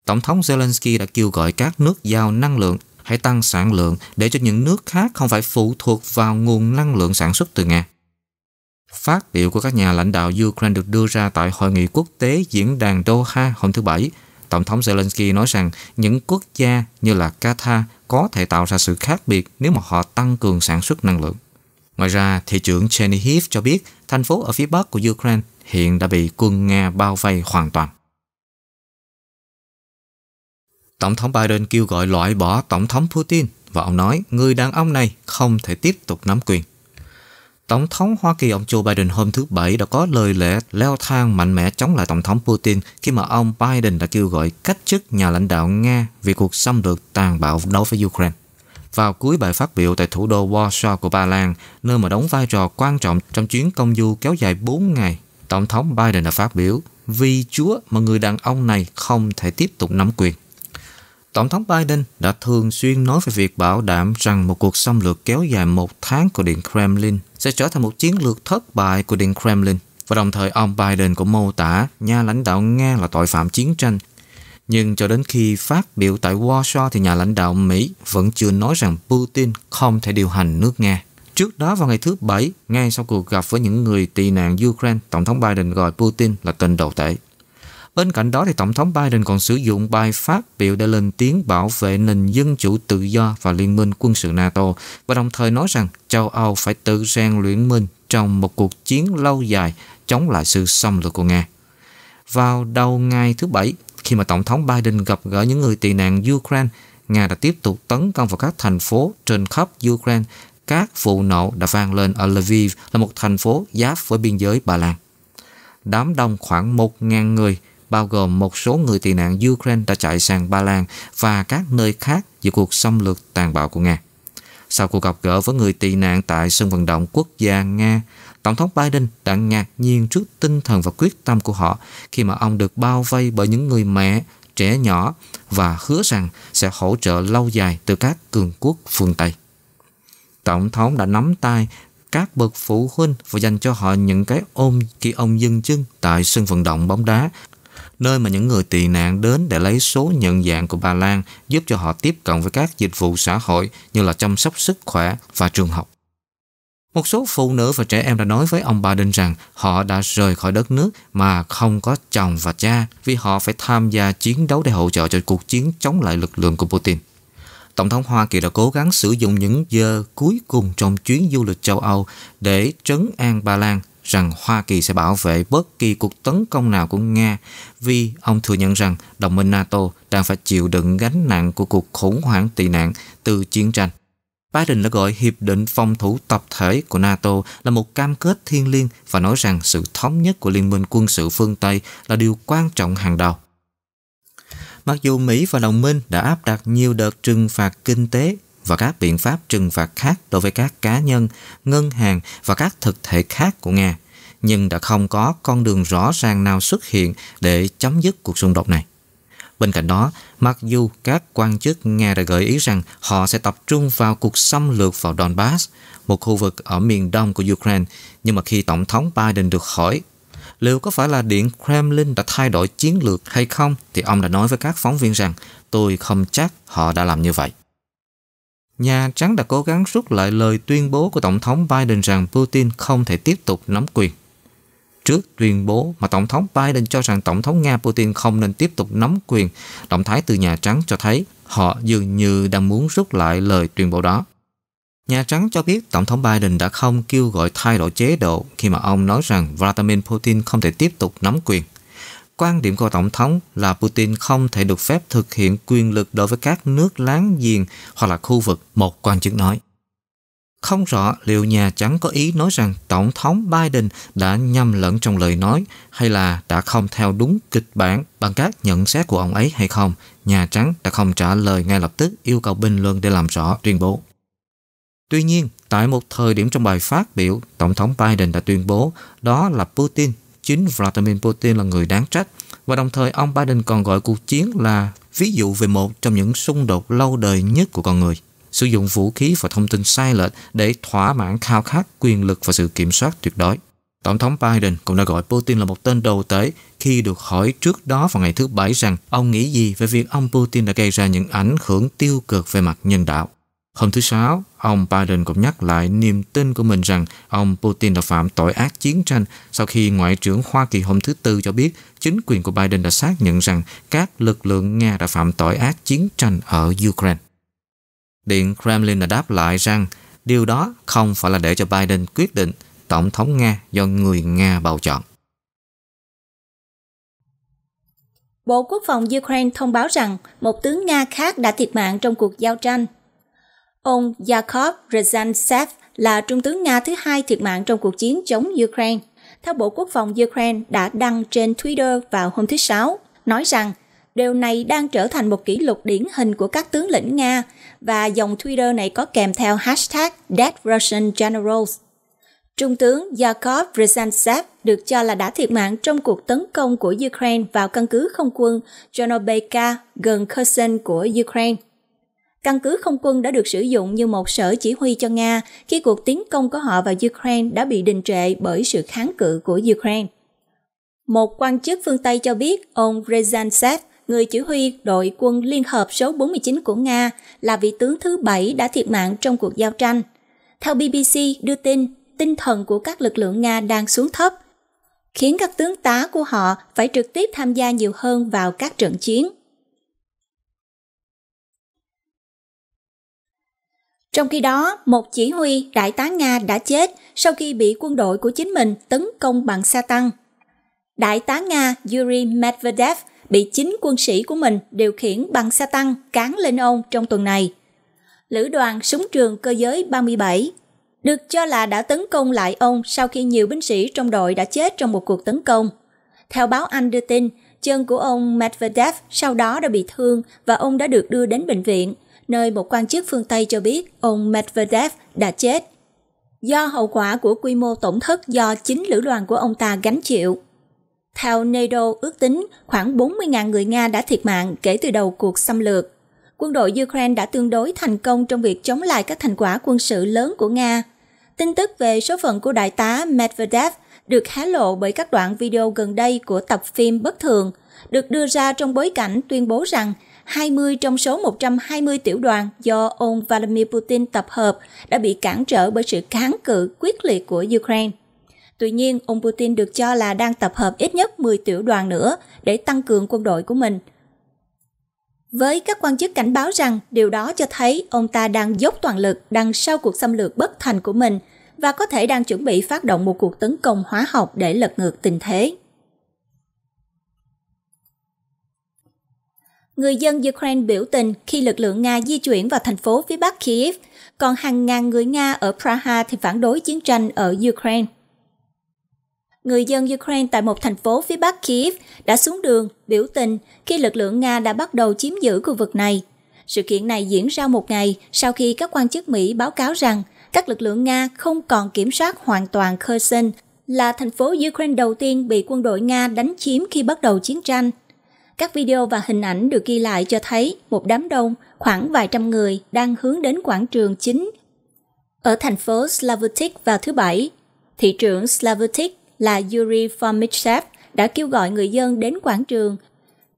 Tổng thống Zelensky đã kêu gọi các nước giao năng lượng hãy tăng sản lượng để cho những nước khác không phải phụ thuộc vào nguồn năng lượng sản xuất từ Nga. Phát biểu của các nhà lãnh đạo Ukraine được đưa ra tại Hội nghị quốc tế diễn đàn Doha hôm thứ Bảy. Tổng thống Zelensky nói rằng những quốc gia như là Qatar có thể tạo ra sự khác biệt nếu mà họ tăng cường sản xuất năng lượng. Ngoài ra, thị trưởng Jenny Heath cho biết thành phố ở phía bắc của Ukraine hiện đã bị quân Nga bao vây hoàn toàn. Tổng thống Biden kêu gọi loại bỏ Tổng thống Putin và ông nói người đàn ông này không thể tiếp tục nắm quyền. Tổng thống Hoa Kỳ ông Joe Biden hôm thứ Bảy đã có lời lẽ leo thang mạnh mẽ chống lại Tổng thống Putin khi mà ông Biden đã kêu gọi cách chức nhà lãnh đạo Nga vì cuộc xâm lược tàn bạo đối với Ukraine vào cuối bài phát biểu tại thủ đô Warsaw của Ba Lan, nơi mà đóng vai trò quan trọng trong chuyến công du kéo dài 4 ngày. Tổng thống Biden đã phát biểu, vì Chúa mà người đàn ông này không thể tiếp tục nắm quyền. Tổng thống Biden đã thường xuyên nói về việc bảo đảm rằng một cuộc xâm lược kéo dài một tháng của Điện Kremlin sẽ trở thành một chiến lược thất bại của Điện Kremlin. Và đồng thời ông Biden cũng mô tả nhà lãnh đạo Nga là tội phạm chiến tranh nhưng cho đến khi phát biểu tại Warsaw thì nhà lãnh đạo Mỹ vẫn chưa nói rằng Putin không thể điều hành nước Nga. Trước đó vào ngày thứ Bảy, ngay sau cuộc gặp với những người tị nạn Ukraine, Tổng thống Biden gọi Putin là tên đầu tệ. Bên cạnh đó thì Tổng thống Biden còn sử dụng bài phát biểu để lên tiếng bảo vệ nền dân chủ tự do và liên minh quân sự NATO và đồng thời nói rằng châu Âu phải tự rèn luyện mình trong một cuộc chiến lâu dài chống lại sự xâm lược của Nga. Vào đầu ngày thứ Bảy, khi mà Tổng thống Biden gặp gỡ những người tị nạn Ukraine, Nga đã tiếp tục tấn công vào các thành phố trên khắp Ukraine. Các vụ nổ đã vang lên ở Lviv là một thành phố giáp với biên giới Ba Lan. Đám đông khoảng 1.000 người, bao gồm một số người tị nạn Ukraine đã chạy sang Ba Lan và các nơi khác giữa cuộc xâm lược tàn bạo của Nga. Sau cuộc gặp gỡ với người tị nạn tại sân vận động quốc gia Nga, Tổng thống Biden đã ngạc nhiên trước tinh thần và quyết tâm của họ khi mà ông được bao vây bởi những người mẹ, trẻ nhỏ và hứa rằng sẽ hỗ trợ lâu dài từ các cường quốc phương Tây. Tổng thống đã nắm tay các bậc phụ huynh và dành cho họ những cái ôm khi ông dừng chân tại sân vận động bóng đá nơi mà những người tị nạn đến để lấy số nhận dạng của Ba Lan giúp cho họ tiếp cận với các dịch vụ xã hội như là chăm sóc sức khỏe và trường học. Một số phụ nữ và trẻ em đã nói với ông Biden rằng họ đã rời khỏi đất nước mà không có chồng và cha vì họ phải tham gia chiến đấu để hỗ trợ cho cuộc chiến chống lại lực lượng của Putin. Tổng thống Hoa Kỳ đã cố gắng sử dụng những giờ cuối cùng trong chuyến du lịch châu Âu để trấn an Ba Lan rằng Hoa Kỳ sẽ bảo vệ bất kỳ cuộc tấn công nào của Nga vì ông thừa nhận rằng đồng minh NATO đang phải chịu đựng gánh nặng của cuộc khủng hoảng tị nạn từ chiến tranh. Biden đã gọi Hiệp định Phòng thủ Tập thể của NATO là một cam kết thiêng liêng và nói rằng sự thống nhất của Liên minh quân sự phương Tây là điều quan trọng hàng đầu. Mặc dù Mỹ và đồng minh đã áp đặt nhiều đợt trừng phạt kinh tế và các biện pháp trừng phạt khác đối với các cá nhân, ngân hàng và các thực thể khác của Nga, nhưng đã không có con đường rõ ràng nào xuất hiện để chấm dứt cuộc xung đột này. Bên cạnh đó, mặc dù các quan chức Nga đã gợi ý rằng họ sẽ tập trung vào cuộc xâm lược vào Donbass, một khu vực ở miền đông của Ukraine, nhưng mà khi Tổng thống Biden được hỏi liệu có phải là Điện Kremlin đã thay đổi chiến lược hay không thì ông đã nói với các phóng viên rằng tôi không chắc họ đã làm như vậy. Nhà Trắng đã cố gắng rút lại lời tuyên bố của Tổng thống Biden rằng Putin không thể tiếp tục nắm quyền trước tuyên bố mà Tổng thống Biden cho rằng Tổng thống Nga Putin không nên tiếp tục nắm quyền. Động thái từ Nhà Trắng cho thấy họ dường như đang muốn rút lại lời tuyên bố đó. Nhà Trắng cho biết Tổng thống Biden đã không kêu gọi thay đổi chế độ khi mà ông nói rằng Vladimir Putin không thể tiếp tục nắm quyền. Quan điểm của Tổng thống là Putin không thể được phép thực hiện quyền lực đối với các nước láng giềng hoặc là khu vực, một quan chức nói. Không rõ liệu Nhà Trắng có ý nói rằng Tổng thống Biden đã nhầm lẫn trong lời nói hay là đã không theo đúng kịch bản bằng các nhận xét của ông ấy hay không. Nhà Trắng đã không trả lời ngay lập tức yêu cầu bình luận để làm rõ tuyên bố. Tuy nhiên, tại một thời điểm trong bài phát biểu, Tổng thống Biden đã tuyên bố đó là Putin, chính Vladimir Putin là người đáng trách và đồng thời ông Biden còn gọi cuộc chiến là ví dụ về một trong những xung đột lâu đời nhất của con người sử dụng vũ khí và thông tin sai lệch để thỏa mãn khao khát quyền lực và sự kiểm soát tuyệt đối. Tổng thống Biden cũng đã gọi Putin là một tên đầu tế khi được hỏi trước đó vào ngày thứ Bảy rằng ông nghĩ gì về việc ông Putin đã gây ra những ảnh hưởng tiêu cực về mặt nhân đạo. Hôm thứ Sáu, ông Biden cũng nhắc lại niềm tin của mình rằng ông Putin đã phạm tội ác chiến tranh sau khi Ngoại trưởng Hoa Kỳ hôm thứ Tư cho biết chính quyền của Biden đã xác nhận rằng các lực lượng Nga đã phạm tội ác chiến tranh ở Ukraine. Điện Kremlin đã đáp lại rằng điều đó không phải là để cho Biden quyết định Tổng thống Nga do người Nga bầu chọn. Bộ Quốc phòng Ukraine thông báo rằng một tướng Nga khác đã thiệt mạng trong cuộc giao tranh. Ông Yakov Rezantsev là trung tướng Nga thứ hai thiệt mạng trong cuộc chiến chống Ukraine. Theo Bộ Quốc phòng Ukraine đã đăng trên Twitter vào hôm thứ Sáu, nói rằng Điều này đang trở thành một kỷ lục điển hình của các tướng lĩnh Nga và dòng Twitter này có kèm theo hashtag Dead Russian Generals. Trung tướng Yakov Brezhnev được cho là đã thiệt mạng trong cuộc tấn công của Ukraine vào căn cứ không quân Chernobylka gần Kherson của Ukraine. Căn cứ không quân đã được sử dụng như một sở chỉ huy cho Nga khi cuộc tiến công của họ vào Ukraine đã bị đình trệ bởi sự kháng cự của Ukraine. Một quan chức phương Tây cho biết ông Brezhnev người chỉ huy đội quân liên hợp số 49 của Nga là vị tướng thứ bảy đã thiệt mạng trong cuộc giao tranh. Theo BBC đưa tin, tinh thần của các lực lượng Nga đang xuống thấp, khiến các tướng tá của họ phải trực tiếp tham gia nhiều hơn vào các trận chiến. Trong khi đó, một chỉ huy đại tá Nga đã chết sau khi bị quân đội của chính mình tấn công bằng xe tăng. Đại tá Nga Yuri Medvedev bị chính quân sĩ của mình điều khiển bằng xe tăng cán lên ông trong tuần này. Lữ đoàn súng trường cơ giới 37 được cho là đã tấn công lại ông sau khi nhiều binh sĩ trong đội đã chết trong một cuộc tấn công. Theo báo Anh đưa tin, chân của ông Medvedev sau đó đã bị thương và ông đã được đưa đến bệnh viện, nơi một quan chức phương Tây cho biết ông Medvedev đã chết. Do hậu quả của quy mô tổn thất do chính lữ đoàn của ông ta gánh chịu, theo NATO ước tính, khoảng 40.000 người Nga đã thiệt mạng kể từ đầu cuộc xâm lược. Quân đội Ukraine đã tương đối thành công trong việc chống lại các thành quả quân sự lớn của Nga. Tin tức về số phận của đại tá Medvedev được hé lộ bởi các đoạn video gần đây của tập phim Bất Thường, được đưa ra trong bối cảnh tuyên bố rằng 20 trong số 120 tiểu đoàn do ông Vladimir Putin tập hợp đã bị cản trở bởi sự kháng cự quyết liệt của Ukraine. Tuy nhiên, ông Putin được cho là đang tập hợp ít nhất 10 tiểu đoàn nữa để tăng cường quân đội của mình. Với các quan chức cảnh báo rằng điều đó cho thấy ông ta đang dốc toàn lực đằng sau cuộc xâm lược bất thành của mình và có thể đang chuẩn bị phát động một cuộc tấn công hóa học để lật ngược tình thế. Người dân Ukraine biểu tình khi lực lượng Nga di chuyển vào thành phố phía bắc Kiev, còn hàng ngàn người Nga ở Praha thì phản đối chiến tranh ở Ukraine người dân Ukraine tại một thành phố phía bắc Kiev đã xuống đường biểu tình khi lực lượng Nga đã bắt đầu chiếm giữ khu vực này. Sự kiện này diễn ra một ngày sau khi các quan chức Mỹ báo cáo rằng các lực lượng Nga không còn kiểm soát hoàn toàn Kherson, là thành phố Ukraine đầu tiên bị quân đội Nga đánh chiếm khi bắt đầu chiến tranh. Các video và hình ảnh được ghi lại cho thấy một đám đông khoảng vài trăm người đang hướng đến quảng trường chính ở thành phố Slavutic vào thứ Bảy. Thị trưởng Slavutic là Yuri Fomichev đã kêu gọi người dân đến quảng trường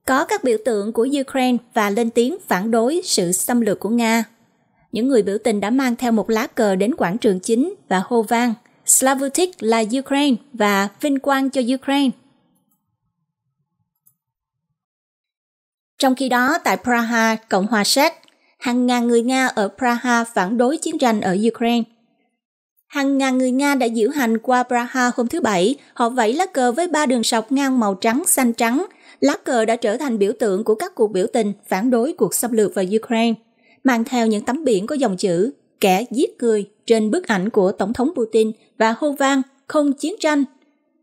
có các biểu tượng của Ukraine và lên tiếng phản đối sự xâm lược của Nga. Những người biểu tình đã mang theo một lá cờ đến quảng trường chính và hô vang Slavutic là Ukraine và vinh quang cho Ukraine. Trong khi đó, tại Praha, Cộng hòa Séc, hàng ngàn người Nga ở Praha phản đối chiến tranh ở Ukraine – Hàng ngàn người Nga đã diễu hành qua Praha hôm thứ Bảy. Họ vẫy lá cờ với ba đường sọc ngang màu trắng, xanh trắng. Lá cờ đã trở thành biểu tượng của các cuộc biểu tình phản đối cuộc xâm lược vào Ukraine, mang theo những tấm biển có dòng chữ kẻ giết người trên bức ảnh của Tổng thống Putin và hô vang không chiến tranh.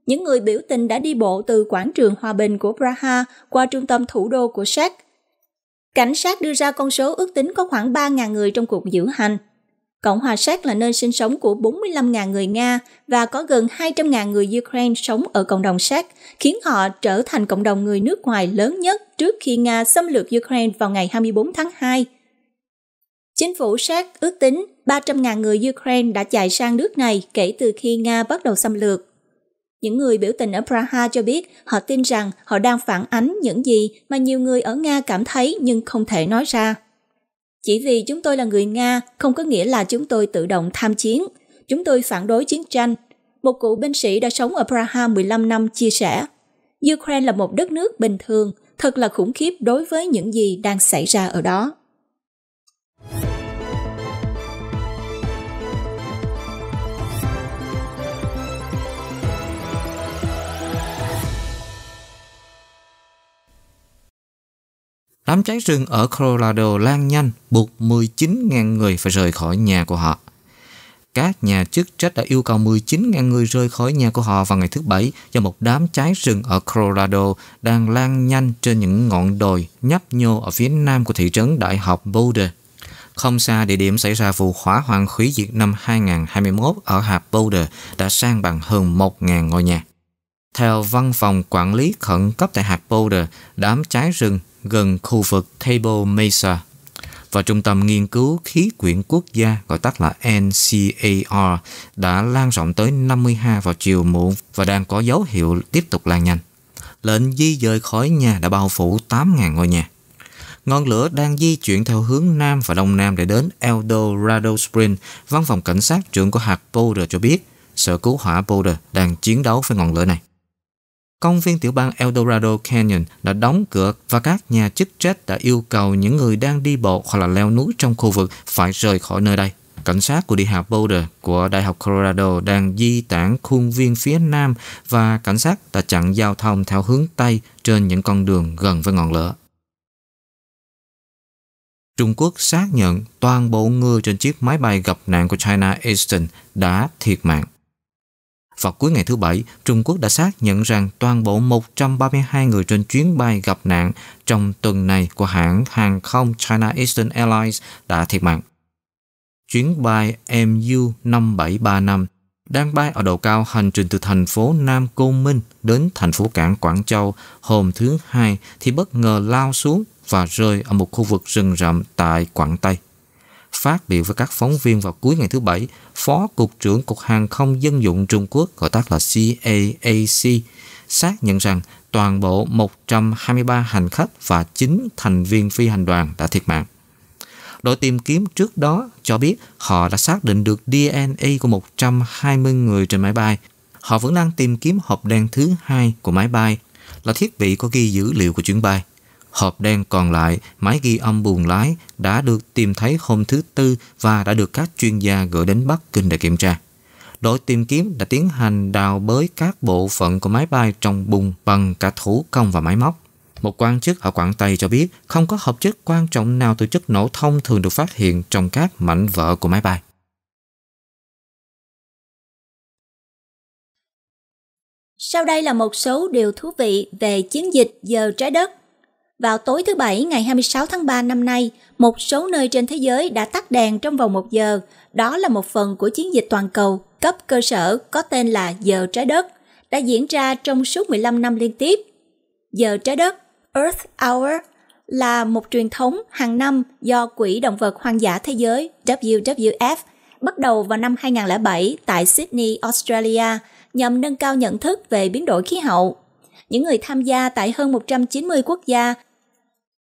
Những người biểu tình đã đi bộ từ quảng trường Hòa Bình của Praha qua trung tâm thủ đô của Séc. Cảnh sát đưa ra con số ước tính có khoảng 3.000 người trong cuộc diễu hành, Cộng hòa Séc là nơi sinh sống của 45.000 người Nga và có gần 200.000 người Ukraine sống ở cộng đồng Séc, khiến họ trở thành cộng đồng người nước ngoài lớn nhất trước khi Nga xâm lược Ukraine vào ngày 24 tháng 2. Chính phủ Séc ước tính 300.000 người Ukraine đã chạy sang nước này kể từ khi Nga bắt đầu xâm lược. Những người biểu tình ở Praha cho biết họ tin rằng họ đang phản ánh những gì mà nhiều người ở Nga cảm thấy nhưng không thể nói ra. Chỉ vì chúng tôi là người Nga không có nghĩa là chúng tôi tự động tham chiến. Chúng tôi phản đối chiến tranh. Một cựu binh sĩ đã sống ở Praha 15 năm chia sẻ. Ukraine là một đất nước bình thường, thật là khủng khiếp đối với những gì đang xảy ra ở đó. Đám cháy rừng ở Colorado lan nhanh, buộc 19.000 người phải rời khỏi nhà của họ. Các nhà chức trách đã yêu cầu 19.000 người rời khỏi nhà của họ vào ngày thứ Bảy do một đám cháy rừng ở Colorado đang lan nhanh trên những ngọn đồi nhấp nhô ở phía nam của thị trấn đại học Boulder. Không xa địa điểm xảy ra vụ hỏa hoạn hủy diệt năm 2021 ở hạt Boulder đã sang bằng hơn 1.000 ngôi nhà. Theo văn phòng quản lý khẩn cấp tại hạt Boulder, đám cháy rừng gần khu vực Table Mesa và Trung tâm Nghiên cứu Khí quyển Quốc gia gọi tắt là NCAR đã lan rộng tới 52 vào chiều muộn và đang có dấu hiệu tiếp tục lan nhanh. Lệnh di dời khỏi nhà đã bao phủ 8.000 ngôi nhà. Ngọn lửa đang di chuyển theo hướng Nam và Đông Nam để đến El Dorado Springs. Văn phòng cảnh sát trưởng của hạt Boulder cho biết, sở cứu hỏa Boulder đang chiến đấu với ngọn lửa này công viên tiểu bang Eldorado Canyon đã đóng cửa và các nhà chức trách đã yêu cầu những người đang đi bộ hoặc là leo núi trong khu vực phải rời khỏi nơi đây. Cảnh sát của Đại học Boulder của Đại học Colorado đang di tản khuôn viên phía nam và cảnh sát đã chặn giao thông theo hướng Tây trên những con đường gần với ngọn lửa. Trung Quốc xác nhận toàn bộ người trên chiếc máy bay gặp nạn của China Eastern đã thiệt mạng. Vào cuối ngày thứ Bảy, Trung Quốc đã xác nhận rằng toàn bộ 132 người trên chuyến bay gặp nạn trong tuần này của hãng hàng không China Eastern Airlines đã thiệt mạng. Chuyến bay MU5735 đang bay ở độ cao hành trình từ thành phố Nam Côn Minh đến thành phố cảng Quảng Châu hôm thứ Hai thì bất ngờ lao xuống và rơi ở một khu vực rừng rậm tại Quảng Tây. Phát biểu với các phóng viên vào cuối ngày thứ Bảy, Phó Cục trưởng Cục Hàng không Dân dụng Trung Quốc, gọi tắt là CAAC, xác nhận rằng toàn bộ 123 hành khách và 9 thành viên phi hành đoàn đã thiệt mạng. Đội tìm kiếm trước đó cho biết họ đã xác định được DNA của 120 người trên máy bay. Họ vẫn đang tìm kiếm hộp đen thứ hai của máy bay là thiết bị có ghi dữ liệu của chuyến bay. Hộp đen còn lại, máy ghi âm buồng lái đã được tìm thấy hôm thứ Tư và đã được các chuyên gia gửi đến Bắc Kinh để kiểm tra. Đội tìm kiếm đã tiến hành đào bới các bộ phận của máy bay trong bùn bằng cả thủ công và máy móc. Một quan chức ở Quảng Tây cho biết không có hợp chất quan trọng nào từ chất nổ thông thường được phát hiện trong các mảnh vỡ của máy bay. Sau đây là một số điều thú vị về chiến dịch giờ trái đất vào tối thứ Bảy ngày 26 tháng 3 năm nay, một số nơi trên thế giới đã tắt đèn trong vòng một giờ. Đó là một phần của chiến dịch toàn cầu cấp cơ sở có tên là Giờ Trái Đất, đã diễn ra trong suốt 15 năm liên tiếp. Giờ Trái Đất, Earth Hour, là một truyền thống hàng năm do Quỹ Động vật Hoang dã Thế giới WWF bắt đầu vào năm 2007 tại Sydney, Australia nhằm nâng cao nhận thức về biến đổi khí hậu. Những người tham gia tại hơn 190 quốc gia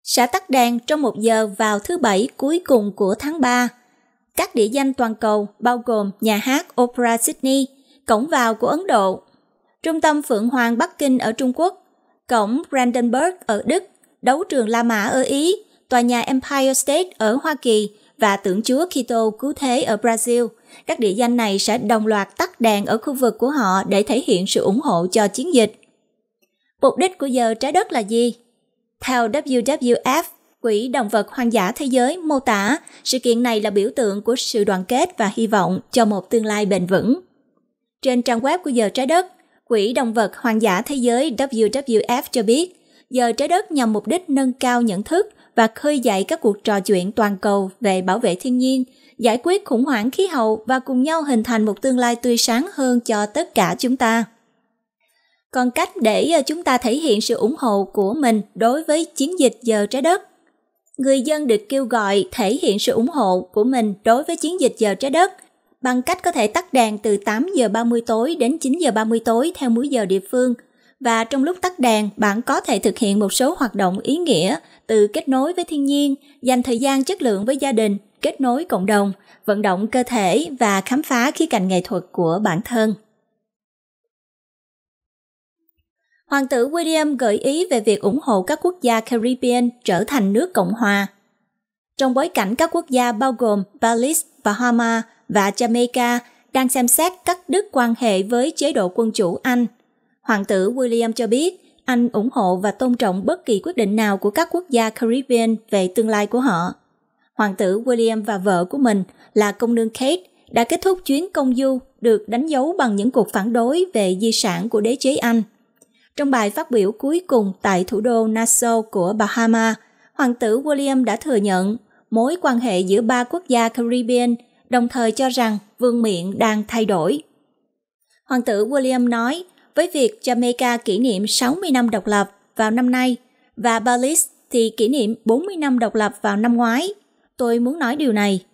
sẽ tắt đèn trong một giờ vào thứ Bảy cuối cùng của tháng 3. Các địa danh toàn cầu bao gồm nhà hát Opera Sydney, cổng vào của Ấn Độ, trung tâm Phượng Hoàng Bắc Kinh ở Trung Quốc, cổng Brandenburg ở Đức, đấu trường La Mã ở Ý, tòa nhà Empire State ở Hoa Kỳ và tượng chúa Kitô cứu thế ở Brazil. Các địa danh này sẽ đồng loạt tắt đèn ở khu vực của họ để thể hiện sự ủng hộ cho chiến dịch. Mục đích của giờ trái đất là gì? Theo WWF, Quỹ Động vật Hoang dã Thế giới mô tả sự kiện này là biểu tượng của sự đoàn kết và hy vọng cho một tương lai bền vững. Trên trang web của Giờ Trái Đất, Quỹ Động vật Hoang dã Thế giới WWF cho biết, Giờ Trái Đất nhằm mục đích nâng cao nhận thức và khơi dậy các cuộc trò chuyện toàn cầu về bảo vệ thiên nhiên, giải quyết khủng hoảng khí hậu và cùng nhau hình thành một tương lai tươi sáng hơn cho tất cả chúng ta còn cách để ờ, chúng ta thể hiện sự ủng hộ của mình đối với chiến dịch giờ trái đất người dân được kêu gọi thể hiện sự ủng hộ của mình đối với chiến dịch giờ trái đất bằng cách có thể tắt đèn từ 8 giờ 30 tối đến 9 giờ 30 tối theo múi giờ địa phương và trong lúc tắt đèn bạn có thể thực hiện một số hoạt động ý nghĩa từ kết nối với thiên nhiên dành thời gian chất lượng với gia đình kết nối cộng đồng vận động cơ thể và khám phá khía cạnh nghệ thuật của bản thân Hoàng tử William gợi ý về việc ủng hộ các quốc gia Caribbean trở thành nước Cộng hòa. Trong bối cảnh các quốc gia bao gồm Belize, Bahama và Jamaica đang xem xét cắt đứt quan hệ với chế độ quân chủ Anh, Hoàng tử William cho biết anh ủng hộ và tôn trọng bất kỳ quyết định nào của các quốc gia Caribbean về tương lai của họ. Hoàng tử William và vợ của mình là công nương Kate đã kết thúc chuyến công du được đánh dấu bằng những cuộc phản đối về di sản của đế chế Anh – trong bài phát biểu cuối cùng tại thủ đô Nassau của Bahama, Hoàng tử William đã thừa nhận mối quan hệ giữa ba quốc gia Caribbean, đồng thời cho rằng vương miện đang thay đổi. Hoàng tử William nói, với việc Jamaica kỷ niệm 60 năm độc lập vào năm nay và Belize thì kỷ niệm 40 năm độc lập vào năm ngoái, tôi muốn nói điều này.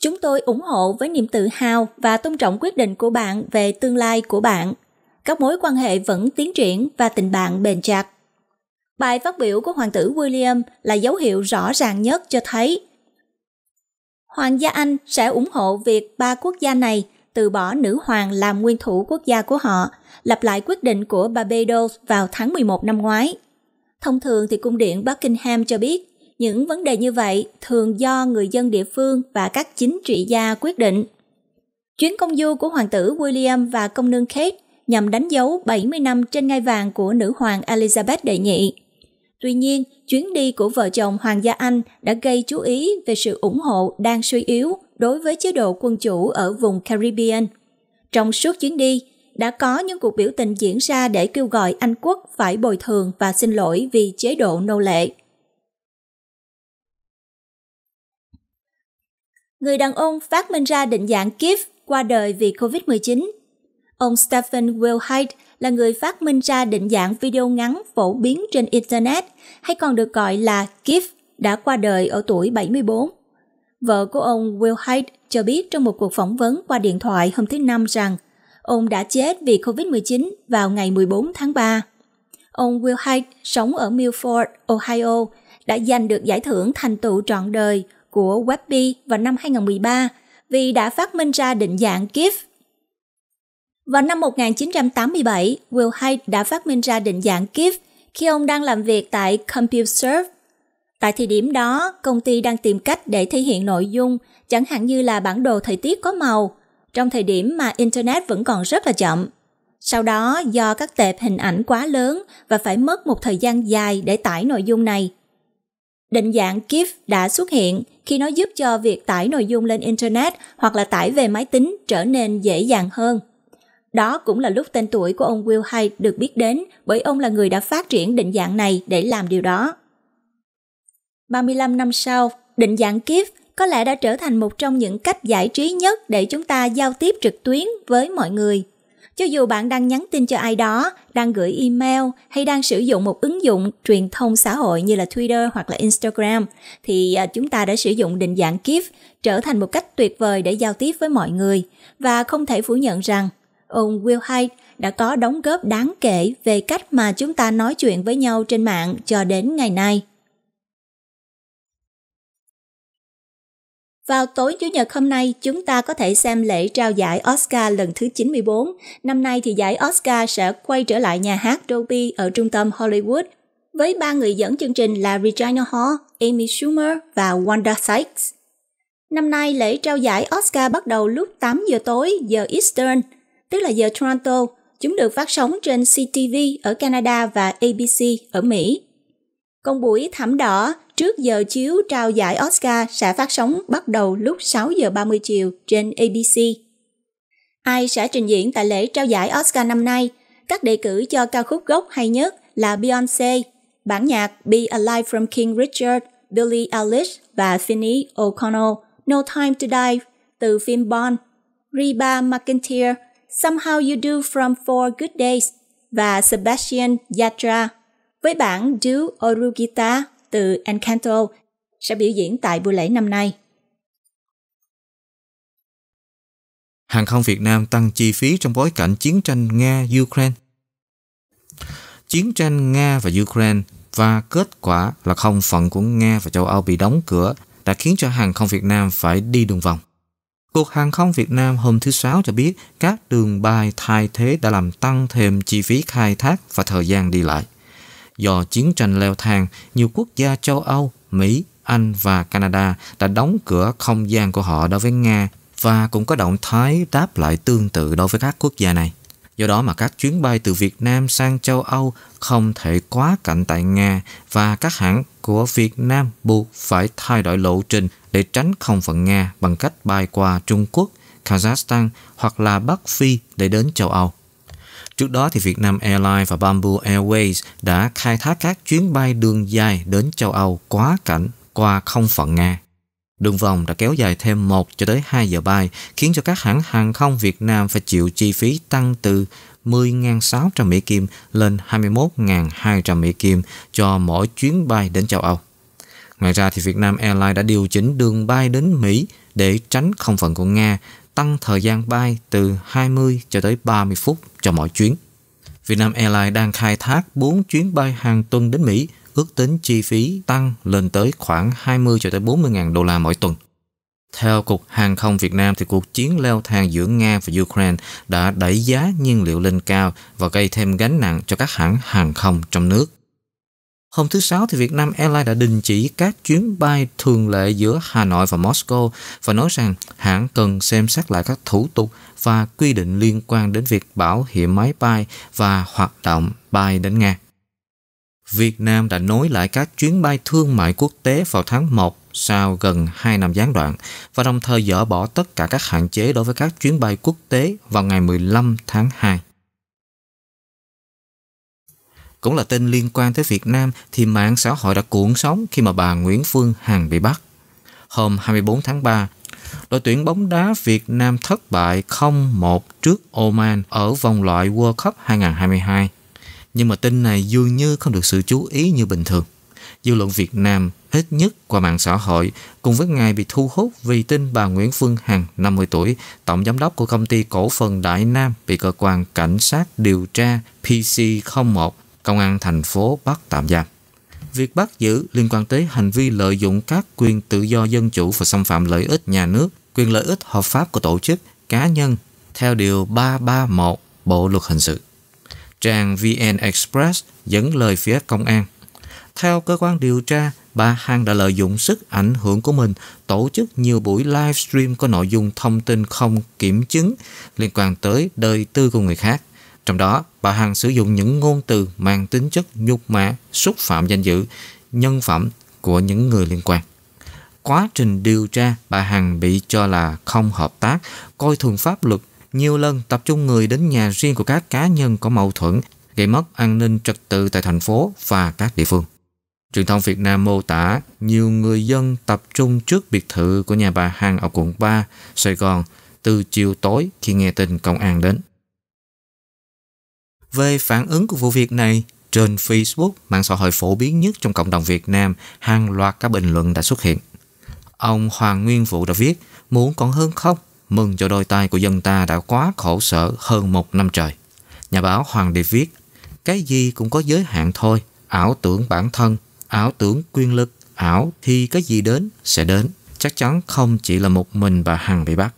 Chúng tôi ủng hộ với niềm tự hào và tôn trọng quyết định của bạn về tương lai của bạn các mối quan hệ vẫn tiến triển và tình bạn bền chặt. Bài phát biểu của hoàng tử William là dấu hiệu rõ ràng nhất cho thấy Hoàng gia Anh sẽ ủng hộ việc ba quốc gia này từ bỏ nữ hoàng làm nguyên thủ quốc gia của họ, lặp lại quyết định của Barbados vào tháng 11 năm ngoái. Thông thường thì cung điện Buckingham cho biết, những vấn đề như vậy thường do người dân địa phương và các chính trị gia quyết định. Chuyến công du của hoàng tử William và công nương Kate nhằm đánh dấu 70 năm trên ngai vàng của nữ hoàng Elizabeth đệ nhị. Tuy nhiên, chuyến đi của vợ chồng Hoàng gia Anh đã gây chú ý về sự ủng hộ đang suy yếu đối với chế độ quân chủ ở vùng Caribbean. Trong suốt chuyến đi, đã có những cuộc biểu tình diễn ra để kêu gọi Anh quốc phải bồi thường và xin lỗi vì chế độ nô lệ. Người đàn ông phát minh ra định dạng GIF qua đời vì COVID-19 Ông Stephen Wilhite là người phát minh ra định dạng video ngắn phổ biến trên Internet, hay còn được gọi là GIF, đã qua đời ở tuổi 74. Vợ của ông Wilhite cho biết trong một cuộc phỏng vấn qua điện thoại hôm thứ Năm rằng ông đã chết vì COVID-19 vào ngày 14 tháng 3. Ông Wilhite sống ở Milford, Ohio, đã giành được giải thưởng thành tựu trọn đời của Webby vào năm 2013 vì đã phát minh ra định dạng GIF vào năm 1987, Will Hyde đã phát minh ra định dạng GIF khi ông đang làm việc tại CompuServe. Tại thời điểm đó, công ty đang tìm cách để thể hiện nội dung, chẳng hạn như là bản đồ thời tiết có màu, trong thời điểm mà Internet vẫn còn rất là chậm. Sau đó, do các tệp hình ảnh quá lớn và phải mất một thời gian dài để tải nội dung này. Định dạng GIF đã xuất hiện khi nó giúp cho việc tải nội dung lên Internet hoặc là tải về máy tính trở nên dễ dàng hơn. Đó cũng là lúc tên tuổi của ông Will Hay được biết đến bởi ông là người đã phát triển định dạng này để làm điều đó. 35 năm sau, định dạng KIF có lẽ đã trở thành một trong những cách giải trí nhất để chúng ta giao tiếp trực tuyến với mọi người. Cho dù bạn đang nhắn tin cho ai đó, đang gửi email hay đang sử dụng một ứng dụng truyền thông xã hội như là Twitter hoặc là Instagram, thì à, chúng ta đã sử dụng định dạng KIF trở thành một cách tuyệt vời để giao tiếp với mọi người. Và không thể phủ nhận rằng ông Will Hyde đã có đóng góp đáng kể về cách mà chúng ta nói chuyện với nhau trên mạng cho đến ngày nay. Vào tối Chủ nhật hôm nay, chúng ta có thể xem lễ trao giải Oscar lần thứ 94. Năm nay thì giải Oscar sẽ quay trở lại nhà hát Dolby ở trung tâm Hollywood với ba người dẫn chương trình là Regina Hall, Amy Schumer và Wanda Sykes. Năm nay, lễ trao giải Oscar bắt đầu lúc 8 giờ tối giờ Eastern tức là giờ Toronto, chúng được phát sóng trên CTV ở Canada và ABC ở Mỹ. Còn buổi thảm đỏ trước giờ chiếu trao giải Oscar sẽ phát sóng bắt đầu lúc 6 giờ 30 chiều trên ABC. Ai sẽ trình diễn tại lễ trao giải Oscar năm nay? Các đề cử cho ca khúc gốc hay nhất là Beyoncé, bản nhạc Be Alive from King Richard, Billie Eilish và Finny O'Connell, No Time to Die từ phim Bond, Reba McEntire Somehow You Do From Four Good Days và Sebastian Yatra với bản Do Orugita từ Encanto sẽ biểu diễn tại buổi lễ năm nay. Hàng không Việt Nam tăng chi phí trong bối cảnh chiến tranh Nga-Ukraine. Chiến tranh Nga và Ukraine và kết quả là không phận của Nga và châu Âu bị đóng cửa đã khiến cho hàng không Việt Nam phải đi đường vòng. Cục Hàng không Việt Nam hôm thứ Sáu cho biết các đường bay thay thế đã làm tăng thêm chi phí khai thác và thời gian đi lại. Do chiến tranh leo thang, nhiều quốc gia châu Âu, Mỹ, Anh và Canada đã đóng cửa không gian của họ đối với Nga và cũng có động thái đáp lại tương tự đối với các quốc gia này. Do đó mà các chuyến bay từ Việt Nam sang châu Âu không thể quá cảnh tại Nga và các hãng của Việt Nam buộc phải thay đổi lộ trình để tránh không phận Nga bằng cách bay qua Trung Quốc, Kazakhstan hoặc là Bắc Phi để đến châu Âu. Trước đó thì Vietnam Airlines và Bamboo Airways đã khai thác các chuyến bay đường dài đến châu Âu quá cảnh qua không phận Nga. Đường vòng đã kéo dài thêm 1 cho tới 2 giờ bay, khiến cho các hãng hàng không Việt Nam phải chịu chi phí tăng từ 10.600 Mỹ Kim lên 21.200 Mỹ Kim cho mỗi chuyến bay đến châu Âu. Ngoài ra thì Vietnam Airlines đã điều chỉnh đường bay đến Mỹ để tránh không phận của Nga, tăng thời gian bay từ 20 cho tới 30 phút cho mỗi chuyến. Vietnam Airlines đang khai thác 4 chuyến bay hàng tuần đến Mỹ ước tính chi phí tăng lên tới khoảng 20 cho tới 40 ngàn đô la mỗi tuần. Theo Cục Hàng không Việt Nam thì cuộc chiến leo thang giữa Nga và Ukraine đã đẩy giá nhiên liệu lên cao và gây thêm gánh nặng cho các hãng hàng không trong nước. Hôm thứ Sáu thì Việt Nam Airlines đã đình chỉ các chuyến bay thường lệ giữa Hà Nội và Moscow và nói rằng hãng cần xem xét lại các thủ tục và quy định liên quan đến việc bảo hiểm máy bay và hoạt động bay đến Nga. Việt Nam đã nối lại các chuyến bay thương mại quốc tế vào tháng 1 sau gần 2 năm gián đoạn và đồng thời dỡ bỏ tất cả các hạn chế đối với các chuyến bay quốc tế vào ngày 15 tháng 2. Cũng là tin liên quan tới Việt Nam thì mạng xã hội đã cuộn sóng khi mà bà Nguyễn Phương Hằng bị bắt. Hôm 24 tháng 3, đội tuyển bóng đá Việt Nam thất bại 0-1 trước Oman ở vòng loại World Cup 2022 nhưng mà tin này dường như không được sự chú ý như bình thường. Dư luận Việt Nam hết nhất qua mạng xã hội cùng với ngày bị thu hút vì tin bà Nguyễn Phương Hằng 50 tuổi, tổng giám đốc của công ty cổ phần Đại Nam bị cơ quan cảnh sát điều tra PC01 công an thành phố bắt tạm giam. Việc bắt giữ liên quan tới hành vi lợi dụng các quyền tự do dân chủ và xâm phạm lợi ích nhà nước, quyền lợi ích hợp pháp của tổ chức, cá nhân theo điều 331 Bộ luật hình sự trang VN Express dẫn lời phía công an. Theo cơ quan điều tra, bà Hằng đã lợi dụng sức ảnh hưởng của mình tổ chức nhiều buổi livestream có nội dung thông tin không kiểm chứng liên quan tới đời tư của người khác. Trong đó, bà Hằng sử dụng những ngôn từ mang tính chất nhục mạ, xúc phạm danh dự, nhân phẩm của những người liên quan. Quá trình điều tra, bà Hằng bị cho là không hợp tác, coi thường pháp luật nhiều lần tập trung người đến nhà riêng của các cá nhân có mâu thuẫn, gây mất an ninh trật tự tại thành phố và các địa phương. Truyền thông Việt Nam mô tả nhiều người dân tập trung trước biệt thự của nhà bà Hằng ở quận 3, Sài Gòn từ chiều tối khi nghe tin công an đến. Về phản ứng của vụ việc này, trên Facebook, mạng xã hội phổ biến nhất trong cộng đồng Việt Nam, hàng loạt các bình luận đã xuất hiện. Ông Hoàng Nguyên Vũ đã viết, muốn còn hơn không, mừng cho đôi tay của dân ta đã quá khổ sở hơn một năm trời. Nhà báo Hoàng Điệp viết, cái gì cũng có giới hạn thôi, ảo tưởng bản thân, ảo tưởng quyền lực, ảo thì cái gì đến sẽ đến. Chắc chắn không chỉ là một mình bà Hằng bị bắt.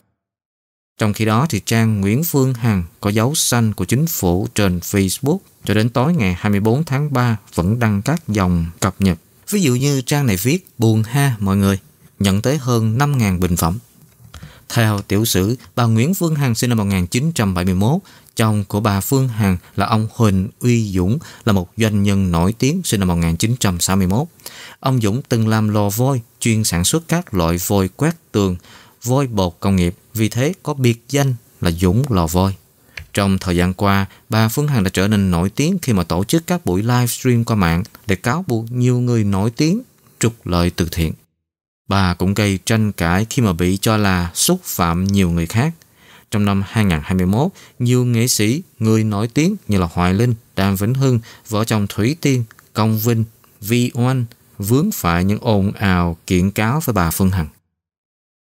Trong khi đó thì trang Nguyễn Phương Hằng có dấu xanh của chính phủ trên Facebook cho đến tối ngày 24 tháng 3 vẫn đăng các dòng cập nhật. Ví dụ như trang này viết buồn ha mọi người, nhận tới hơn 5.000 bình phẩm. Theo tiểu sử, bà Nguyễn Phương Hằng sinh năm 1971, chồng của bà Phương Hằng là ông Huỳnh Uy Dũng là một doanh nhân nổi tiếng sinh năm 1961. Ông Dũng từng làm lò vôi, chuyên sản xuất các loại vôi quét tường, vôi bột công nghiệp, vì thế có biệt danh là Dũng lò vôi. Trong thời gian qua, bà Phương Hằng đã trở nên nổi tiếng khi mà tổ chức các buổi livestream qua mạng để cáo buộc nhiều người nổi tiếng trục lợi từ thiện. Bà cũng gây tranh cãi khi mà bị cho là xúc phạm nhiều người khác. Trong năm 2021, nhiều nghệ sĩ, người nổi tiếng như là Hoài Linh, Đàm Vĩnh Hưng, vợ chồng Thủy Tiên, Công Vinh, Vi Oanh vướng phải những ồn ào kiện cáo với bà Phương Hằng.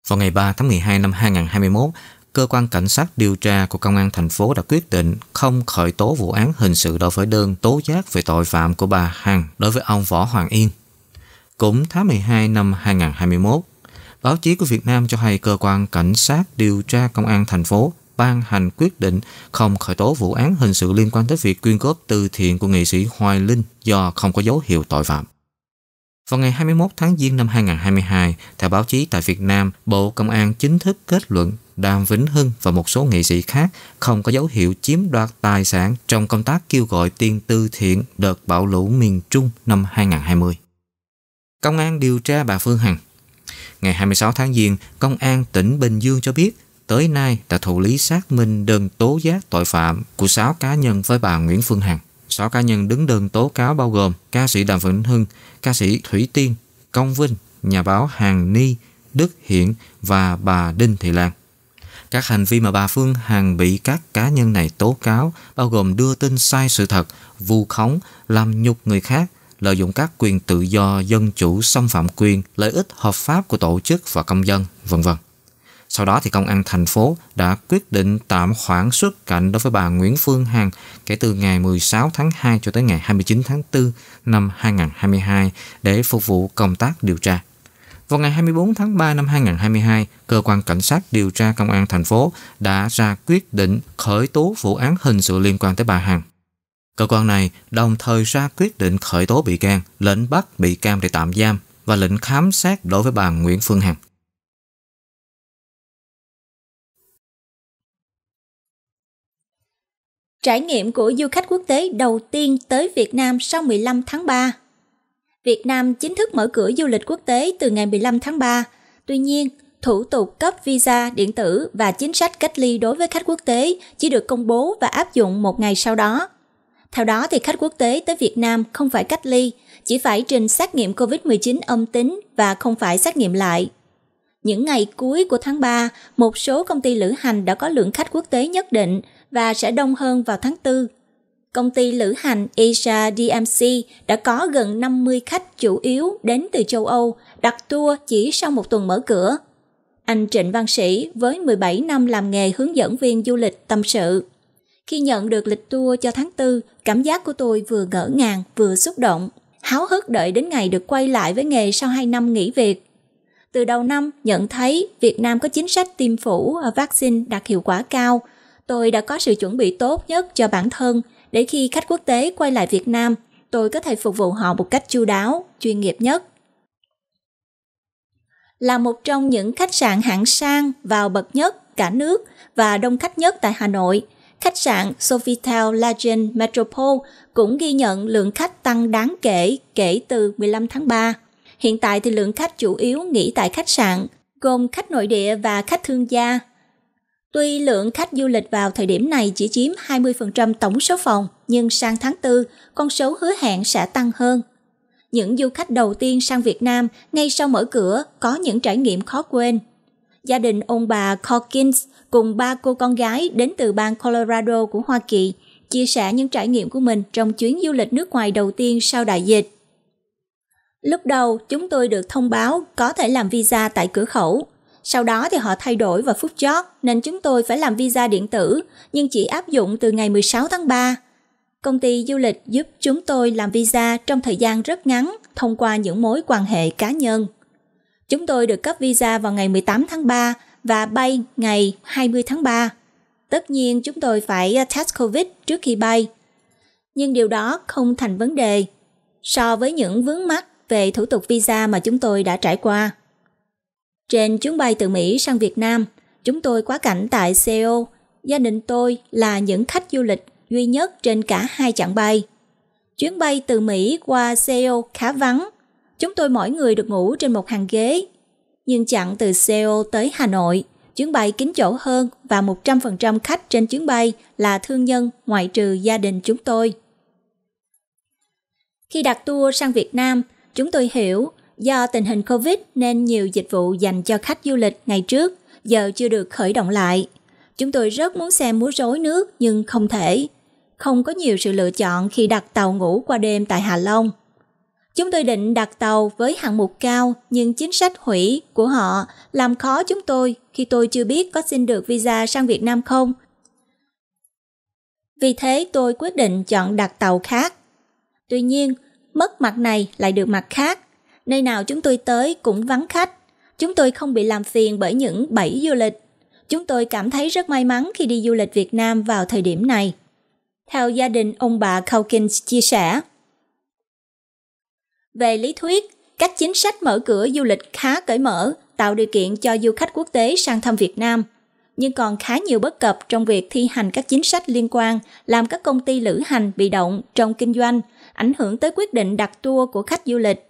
Vào ngày 3 tháng 12 năm 2021, cơ quan cảnh sát điều tra của công an thành phố đã quyết định không khởi tố vụ án hình sự đối với đơn tố giác về tội phạm của bà Hằng đối với ông Võ Hoàng Yên cũng tháng 12 năm 2021, báo chí của Việt Nam cho hay cơ quan cảnh sát điều tra công an thành phố ban hành quyết định không khởi tố vụ án hình sự liên quan tới việc quyên góp từ thiện của nghệ sĩ Hoài Linh do không có dấu hiệu tội phạm. Vào ngày 21 tháng Giêng năm 2022, theo báo chí tại Việt Nam, Bộ Công an chính thức kết luận Đàm Vĩnh Hưng và một số nghệ sĩ khác không có dấu hiệu chiếm đoạt tài sản trong công tác kêu gọi tiền từ thiện đợt bão lũ miền Trung năm 2020. Công an điều tra bà Phương Hằng. Ngày 26 tháng Giêng, Công an tỉnh Bình Dương cho biết tới nay đã thụ lý xác minh đơn tố giác tội phạm của 6 cá nhân với bà Nguyễn Phương Hằng. 6 cá nhân đứng đơn tố cáo bao gồm ca sĩ Đàm Vĩnh Hưng, ca sĩ Thủy Tiên, Công Vinh, nhà báo Hàng Ni, Đức Hiển và bà Đinh Thị Lan. Các hành vi mà bà Phương Hằng bị các cá nhân này tố cáo bao gồm đưa tin sai sự thật, vu khống, làm nhục người khác, lợi dụng các quyền tự do dân chủ xâm phạm quyền, lợi ích hợp pháp của tổ chức và công dân, vân vân. Sau đó thì công an thành phố đã quyết định tạm hoãn xuất cảnh đối với bà Nguyễn Phương Hằng kể từ ngày 16 tháng 2 cho tới ngày 29 tháng 4 năm 2022 để phục vụ công tác điều tra. Vào ngày 24 tháng 3 năm 2022, cơ quan cảnh sát điều tra công an thành phố đã ra quyết định khởi tố vụ án hình sự liên quan tới bà Hằng. Cơ quan này đồng thời ra quyết định khởi tố bị can, lệnh bắt bị can để tạm giam và lệnh khám xét đối với bà Nguyễn Phương Hằng. Trải nghiệm của du khách quốc tế đầu tiên tới Việt Nam sau 15 tháng 3 Việt Nam chính thức mở cửa du lịch quốc tế từ ngày 15 tháng 3. Tuy nhiên, thủ tục cấp visa điện tử và chính sách cách ly đối với khách quốc tế chỉ được công bố và áp dụng một ngày sau đó. Theo đó thì khách quốc tế tới Việt Nam không phải cách ly, chỉ phải trình xét nghiệm COVID-19 âm tính và không phải xét nghiệm lại. Những ngày cuối của tháng 3, một số công ty lữ hành đã có lượng khách quốc tế nhất định và sẽ đông hơn vào tháng 4. Công ty lữ hành Asia DMC đã có gần 50 khách chủ yếu đến từ châu Âu đặt tour chỉ sau một tuần mở cửa. Anh Trịnh Văn Sĩ với 17 năm làm nghề hướng dẫn viên du lịch tâm sự. Khi nhận được lịch tour cho tháng 4, cảm giác của tôi vừa ngỡ ngàng vừa xúc động, háo hức đợi đến ngày được quay lại với nghề sau 2 năm nghỉ việc. Từ đầu năm, nhận thấy Việt Nam có chính sách tiêm phủ ở à, vaccine đạt hiệu quả cao. Tôi đã có sự chuẩn bị tốt nhất cho bản thân để khi khách quốc tế quay lại Việt Nam, tôi có thể phục vụ họ một cách chu đáo, chuyên nghiệp nhất. Là một trong những khách sạn hạng sang vào bậc nhất cả nước và đông khách nhất tại Hà Nội – khách sạn Sofitel Legend Metropole cũng ghi nhận lượng khách tăng đáng kể kể từ 15 tháng 3. Hiện tại thì lượng khách chủ yếu nghỉ tại khách sạn, gồm khách nội địa và khách thương gia. Tuy lượng khách du lịch vào thời điểm này chỉ chiếm 20% tổng số phòng, nhưng sang tháng 4, con số hứa hẹn sẽ tăng hơn. Những du khách đầu tiên sang Việt Nam ngay sau mở cửa có những trải nghiệm khó quên gia đình ông bà Hawkins cùng ba cô con gái đến từ bang Colorado của Hoa Kỳ chia sẻ những trải nghiệm của mình trong chuyến du lịch nước ngoài đầu tiên sau đại dịch. Lúc đầu, chúng tôi được thông báo có thể làm visa tại cửa khẩu. Sau đó thì họ thay đổi và phút chót nên chúng tôi phải làm visa điện tử nhưng chỉ áp dụng từ ngày 16 tháng 3. Công ty du lịch giúp chúng tôi làm visa trong thời gian rất ngắn thông qua những mối quan hệ cá nhân. Chúng tôi được cấp visa vào ngày 18 tháng 3 và bay ngày 20 tháng 3. Tất nhiên chúng tôi phải uh, test COVID trước khi bay. Nhưng điều đó không thành vấn đề so với những vướng mắc về thủ tục visa mà chúng tôi đã trải qua. Trên chuyến bay từ Mỹ sang Việt Nam, chúng tôi quá cảnh tại Seoul. Gia đình tôi là những khách du lịch duy nhất trên cả hai chặng bay. Chuyến bay từ Mỹ qua Seoul khá vắng Chúng tôi mỗi người được ngủ trên một hàng ghế. Nhưng chặng từ Seoul tới Hà Nội, chuyến bay kín chỗ hơn và 100% khách trên chuyến bay là thương nhân ngoại trừ gia đình chúng tôi. Khi đặt tour sang Việt Nam, chúng tôi hiểu do tình hình Covid nên nhiều dịch vụ dành cho khách du lịch ngày trước giờ chưa được khởi động lại. Chúng tôi rất muốn xem múa rối nước nhưng không thể. Không có nhiều sự lựa chọn khi đặt tàu ngủ qua đêm tại Hà Long. Chúng tôi định đặt tàu với hạng mục cao nhưng chính sách hủy của họ làm khó chúng tôi khi tôi chưa biết có xin được visa sang Việt Nam không. Vì thế tôi quyết định chọn đặt tàu khác. Tuy nhiên, mất mặt này lại được mặt khác. Nơi nào chúng tôi tới cũng vắng khách. Chúng tôi không bị làm phiền bởi những bẫy du lịch. Chúng tôi cảm thấy rất may mắn khi đi du lịch Việt Nam vào thời điểm này. Theo gia đình ông bà Calkins chia sẻ, về lý thuyết, các chính sách mở cửa du lịch khá cởi mở, tạo điều kiện cho du khách quốc tế sang thăm Việt Nam, nhưng còn khá nhiều bất cập trong việc thi hành các chính sách liên quan, làm các công ty lữ hành bị động trong kinh doanh, ảnh hưởng tới quyết định đặt tour của khách du lịch.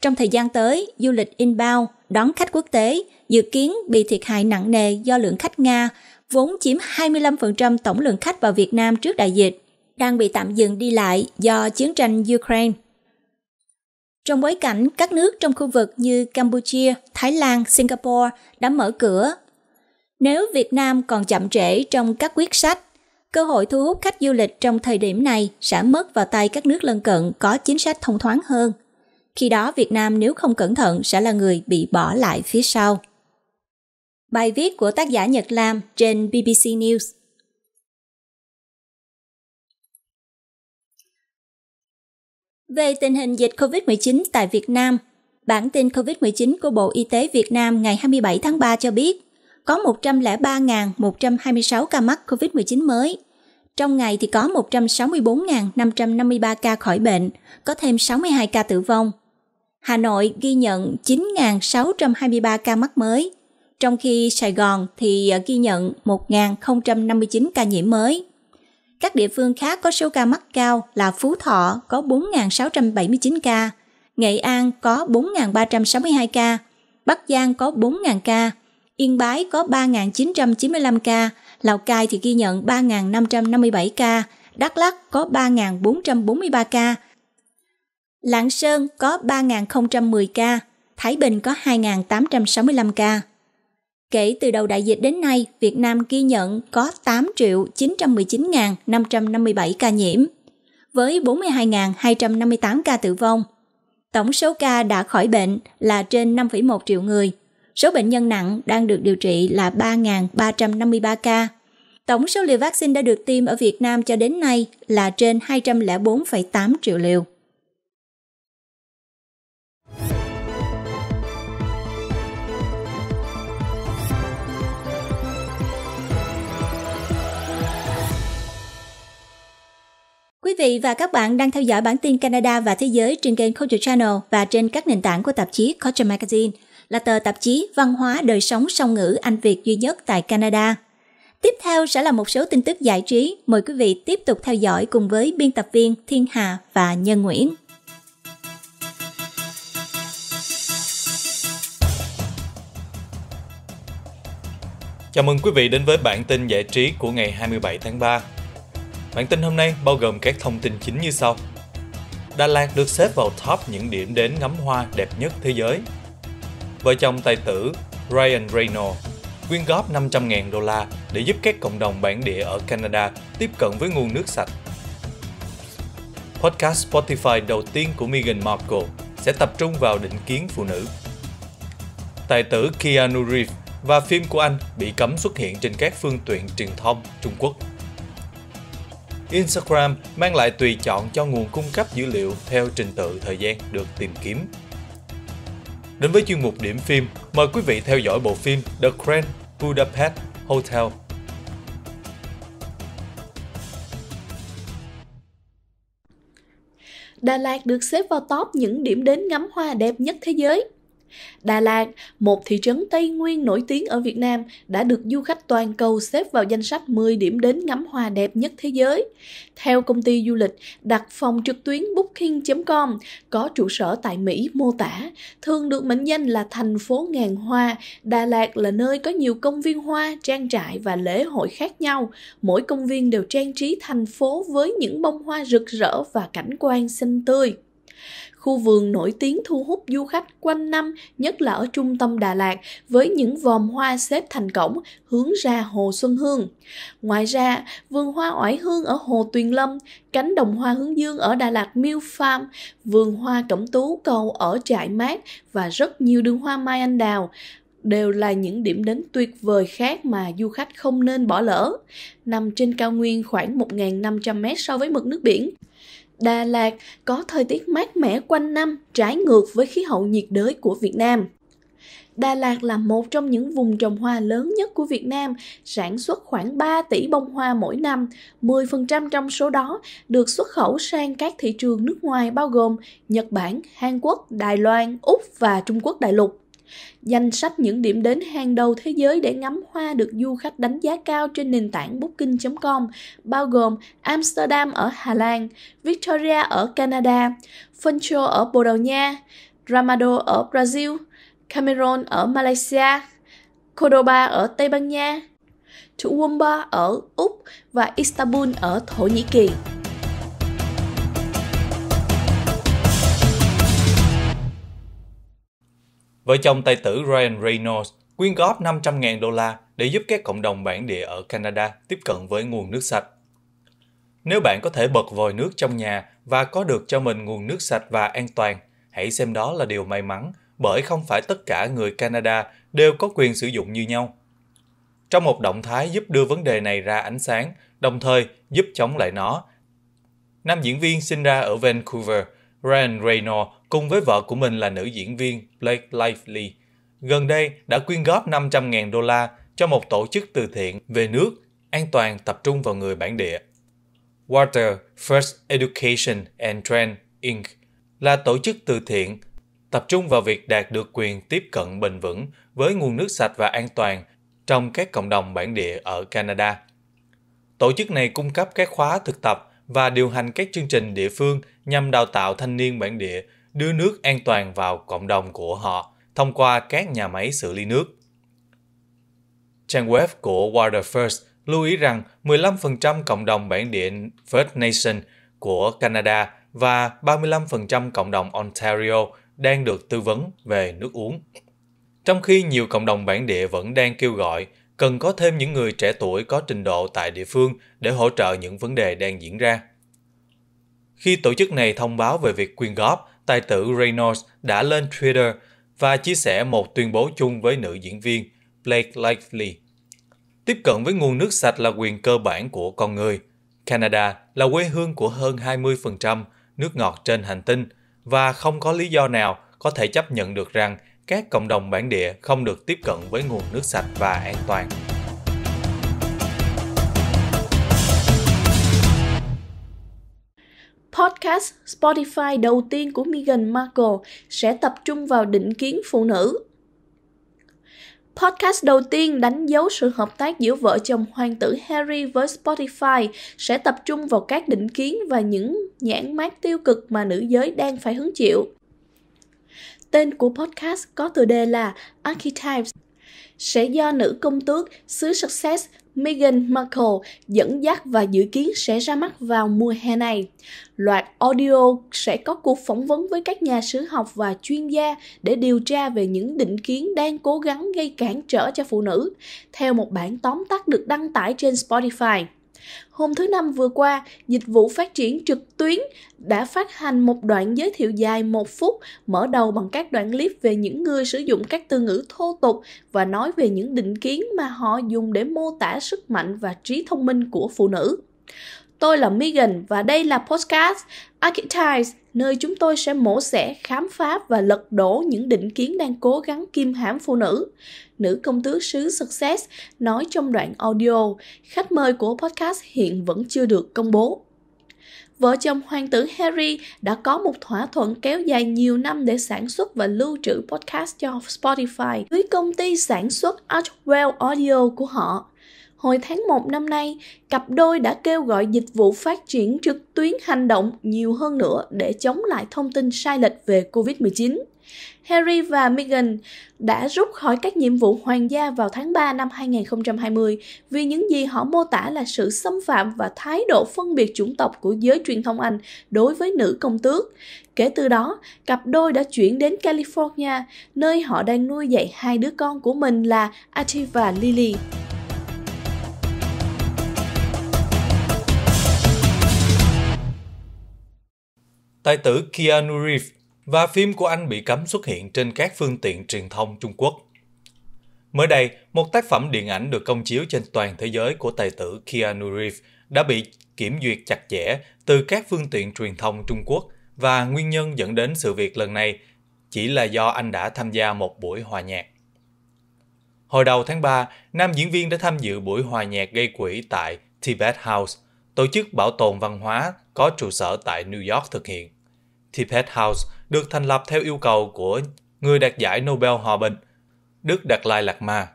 Trong thời gian tới, du lịch inbound đón khách quốc tế dự kiến bị thiệt hại nặng nề do lượng khách Nga, vốn chiếm 25% tổng lượng khách vào Việt Nam trước đại dịch, đang bị tạm dừng đi lại do chiến tranh Ukraine trong bối cảnh các nước trong khu vực như Campuchia, Thái Lan, Singapore đã mở cửa. Nếu Việt Nam còn chậm trễ trong các quyết sách, cơ hội thu hút khách du lịch trong thời điểm này sẽ mất vào tay các nước lân cận có chính sách thông thoáng hơn. Khi đó Việt Nam nếu không cẩn thận sẽ là người bị bỏ lại phía sau. Bài viết của tác giả Nhật Lam trên BBC News Về tình hình dịch COVID-19 tại Việt Nam, bản tin COVID-19 của Bộ Y tế Việt Nam ngày 27 tháng 3 cho biết có 103.126 ca mắc COVID-19 mới. Trong ngày thì có 164.553 ca khỏi bệnh, có thêm 62 ca tử vong. Hà Nội ghi nhận 9.623 ca mắc mới, trong khi Sài Gòn thì ờ, ghi nhận 1.059 ca nhiễm mới. Các địa phương khác có số ca mắc cao là Phú Thọ có 4.679 ca, Nghệ An có 4.362 ca, Bắc Giang có 4.000 ca, Yên Bái có 3.995 ca, Lào Cai thì ghi nhận 3.557 ca, Đắk lắc có 3.443 ca, Lạng Sơn có 3.010 ca, Thái Bình có 2.865 ca. Kể từ đầu đại dịch đến nay, Việt Nam ghi nhận có 8.919.557 ca nhiễm, với 42.258 ca tử vong. Tổng số ca đã khỏi bệnh là trên 5,1 triệu người. Số bệnh nhân nặng đang được điều trị là 3.353 ca. Tổng số liều vaccine đã được tiêm ở Việt Nam cho đến nay là trên 204,8 triệu liều. Quý vị và các bạn đang theo dõi bản tin Canada và thế giới trên kênh Culture Channel và trên các nền tảng của tạp chí Culture Magazine, là tờ tạp chí văn hóa đời sống song ngữ Anh Việt duy nhất tại Canada. Tiếp theo sẽ là một số tin tức giải trí, mời quý vị tiếp tục theo dõi cùng với biên tập viên Thiên Hà và Nhân Nguyễn. Chào mừng quý vị đến với bản tin giải trí của ngày 27 tháng 3. Bản tin hôm nay bao gồm các thông tin chính như sau. Đà Lạt được xếp vào top những điểm đến ngắm hoa đẹp nhất thế giới. Vợ chồng tài tử Ryan Reynolds quyên góp 500.000 đô la để giúp các cộng đồng bản địa ở Canada tiếp cận với nguồn nước sạch. Podcast Spotify đầu tiên của Meghan Markle sẽ tập trung vào định kiến phụ nữ. Tài tử Keanu Reeves và phim của anh bị cấm xuất hiện trên các phương tiện truyền thông Trung Quốc. Instagram mang lại tùy chọn cho nguồn cung cấp dữ liệu theo trình tự thời gian được tìm kiếm. Đến với chuyên mục điểm phim, mời quý vị theo dõi bộ phim The Grand Budapest Hotel. Đà Lạt được xếp vào top những điểm đến ngắm hoa đẹp nhất thế giới. Đà Lạt, một thị trấn Tây Nguyên nổi tiếng ở Việt Nam, đã được du khách toàn cầu xếp vào danh sách 10 điểm đến ngắm hoa đẹp nhất thế giới. Theo công ty du lịch, đặt phòng trực tuyến booking.com có trụ sở tại Mỹ mô tả, thường được mệnh danh là thành phố ngàn hoa, Đà Lạt là nơi có nhiều công viên hoa, trang trại và lễ hội khác nhau. Mỗi công viên đều trang trí thành phố với những bông hoa rực rỡ và cảnh quan xinh tươi. Khu vườn nổi tiếng thu hút du khách quanh năm, nhất là ở trung tâm Đà Lạt, với những vòm hoa xếp thành cổng hướng ra Hồ Xuân Hương. Ngoài ra, vườn hoa oải hương ở Hồ Tuyền Lâm, cánh đồng hoa hướng dương ở Đà Lạt Mill Farm, vườn hoa cẩm tú cầu ở Trại Mát và rất nhiều đường hoa mai anh đào đều là những điểm đến tuyệt vời khác mà du khách không nên bỏ lỡ. Nằm trên cao nguyên khoảng 1.500m so với mực nước biển, Đà Lạt có thời tiết mát mẻ quanh năm trái ngược với khí hậu nhiệt đới của Việt Nam. Đà Lạt là một trong những vùng trồng hoa lớn nhất của Việt Nam, sản xuất khoảng 3 tỷ bông hoa mỗi năm, 10% trong số đó được xuất khẩu sang các thị trường nước ngoài bao gồm Nhật Bản, Hàn Quốc, Đài Loan, Úc và Trung Quốc đại lục danh sách những điểm đến hàng đầu thế giới để ngắm hoa được du khách đánh giá cao trên nền tảng booking.com, bao gồm Amsterdam ở Hà Lan, Victoria ở Canada, Funchal ở Bồ Đào Nha, Ramado ở Brazil, Cameron ở Malaysia, Cordoba ở Tây Ban Nha, Toowoomba ở Úc và Istanbul ở Thổ Nhĩ Kỳ. Vợ chồng tài tử Ryan Reynolds quyên góp 500.000 đô la để giúp các cộng đồng bản địa ở Canada tiếp cận với nguồn nước sạch. Nếu bạn có thể bật vòi nước trong nhà và có được cho mình nguồn nước sạch và an toàn, hãy xem đó là điều may mắn bởi không phải tất cả người Canada đều có quyền sử dụng như nhau. Trong một động thái giúp đưa vấn đề này ra ánh sáng, đồng thời giúp chống lại nó, nam diễn viên sinh ra ở Vancouver Ryan Reynolds cùng với vợ của mình là nữ diễn viên Blake Lively, gần đây đã quyên góp 500.000 đô la cho một tổ chức từ thiện về nước an toàn tập trung vào người bản địa. Water First Education and Trend Inc. là tổ chức từ thiện tập trung vào việc đạt được quyền tiếp cận bền vững với nguồn nước sạch và an toàn trong các cộng đồng bản địa ở Canada. Tổ chức này cung cấp các khóa thực tập và điều hành các chương trình địa phương nhằm đào tạo thanh niên bản địa đưa nước an toàn vào cộng đồng của họ thông qua các nhà máy xử lý nước. Trang web của Water First lưu ý rằng 15% cộng đồng bản địa First Nation của Canada và 35% cộng đồng Ontario đang được tư vấn về nước uống. Trong khi nhiều cộng đồng bản địa vẫn đang kêu gọi cần có thêm những người trẻ tuổi có trình độ tại địa phương để hỗ trợ những vấn đề đang diễn ra. Khi tổ chức này thông báo về việc quyên góp, tài tử Reynolds đã lên Twitter và chia sẻ một tuyên bố chung với nữ diễn viên Blake Lively. Tiếp cận với nguồn nước sạch là quyền cơ bản của con người. Canada là quê hương của hơn 20% nước ngọt trên hành tinh và không có lý do nào có thể chấp nhận được rằng các cộng đồng bản địa không được tiếp cận với nguồn nước sạch và an toàn. Podcast Spotify đầu tiên của Meghan Markle sẽ tập trung vào định kiến phụ nữ. Podcast đầu tiên đánh dấu sự hợp tác giữa vợ chồng hoàng tử Harry với Spotify sẽ tập trung vào các định kiến và những nhãn mát tiêu cực mà nữ giới đang phải hứng chịu. Tên của podcast có tựa đề là Archetypes sẽ do nữ công tước xứ Success Meghan Markle dẫn dắt và dự kiến sẽ ra mắt vào mùa hè này. Loạt audio sẽ có cuộc phỏng vấn với các nhà sử học và chuyên gia để điều tra về những định kiến đang cố gắng gây cản trở cho phụ nữ, theo một bản tóm tắt được đăng tải trên Spotify hôm thứ Năm vừa qua, dịch vụ phát triển trực tuyến đã phát hành một đoạn giới thiệu dài một phút mở đầu bằng các đoạn clip về những người sử dụng các từ ngữ thô tục và nói về những định kiến mà họ dùng để mô tả sức mạnh và trí thông minh của phụ nữ. Tôi là Megan và đây là podcast Archetypes nơi chúng tôi sẽ mổ xẻ, khám phá và lật đổ những định kiến đang cố gắng kim hãm phụ nữ. Nữ công tước xứ Success nói trong đoạn audio, khách mời của podcast hiện vẫn chưa được công bố. Vợ chồng hoàng tử Harry đã có một thỏa thuận kéo dài nhiều năm để sản xuất và lưu trữ podcast cho Spotify với công ty sản xuất Archwell Audio của họ hồi tháng 1 năm nay, cặp đôi đã kêu gọi dịch vụ phát triển trực tuyến hành động nhiều hơn nữa để chống lại thông tin sai lệch về COVID-19. Harry và Meghan đã rút khỏi các nhiệm vụ hoàng gia vào tháng 3 năm 2020 vì những gì họ mô tả là sự xâm phạm và thái độ phân biệt chủng tộc của giới truyền thông Anh đối với nữ công tước. Kể từ đó, cặp đôi đã chuyển đến California, nơi họ đang nuôi dạy hai đứa con của mình là Ati và Lily. tài tử Keanu Reeves và phim của anh bị cấm xuất hiện trên các phương tiện truyền thông Trung Quốc. Mới đây, một tác phẩm điện ảnh được công chiếu trên toàn thế giới của tài tử Keanu Reeves đã bị kiểm duyệt chặt chẽ từ các phương tiện truyền thông Trung Quốc và nguyên nhân dẫn đến sự việc lần này chỉ là do anh đã tham gia một buổi hòa nhạc. Hồi đầu tháng 3, nam diễn viên đã tham dự buổi hòa nhạc gây quỹ tại Tibet House, tổ chức bảo tồn văn hóa có trụ sở tại New York thực hiện. Tippett House được thành lập theo yêu cầu của người đạt giải Nobel Hòa Bình, Đức Đạt Lai Lạt Ma.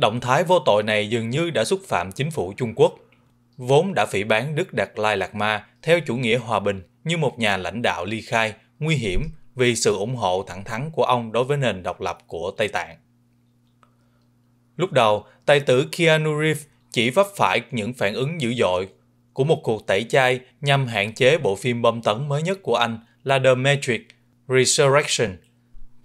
Động thái vô tội này dường như đã xúc phạm chính phủ Trung Quốc, vốn đã phỉ bán Đức Đạt Lai Lạt Ma theo chủ nghĩa hòa bình như một nhà lãnh đạo ly khai, nguy hiểm vì sự ủng hộ thẳng thắn của ông đối với nền độc lập của Tây Tạng. Lúc đầu, tài tử Keanu Reeves chỉ vấp phải những phản ứng dữ dội của một cuộc tẩy chay nhằm hạn chế bộ phim bom tấn mới nhất của anh là The Matrix Resurrection.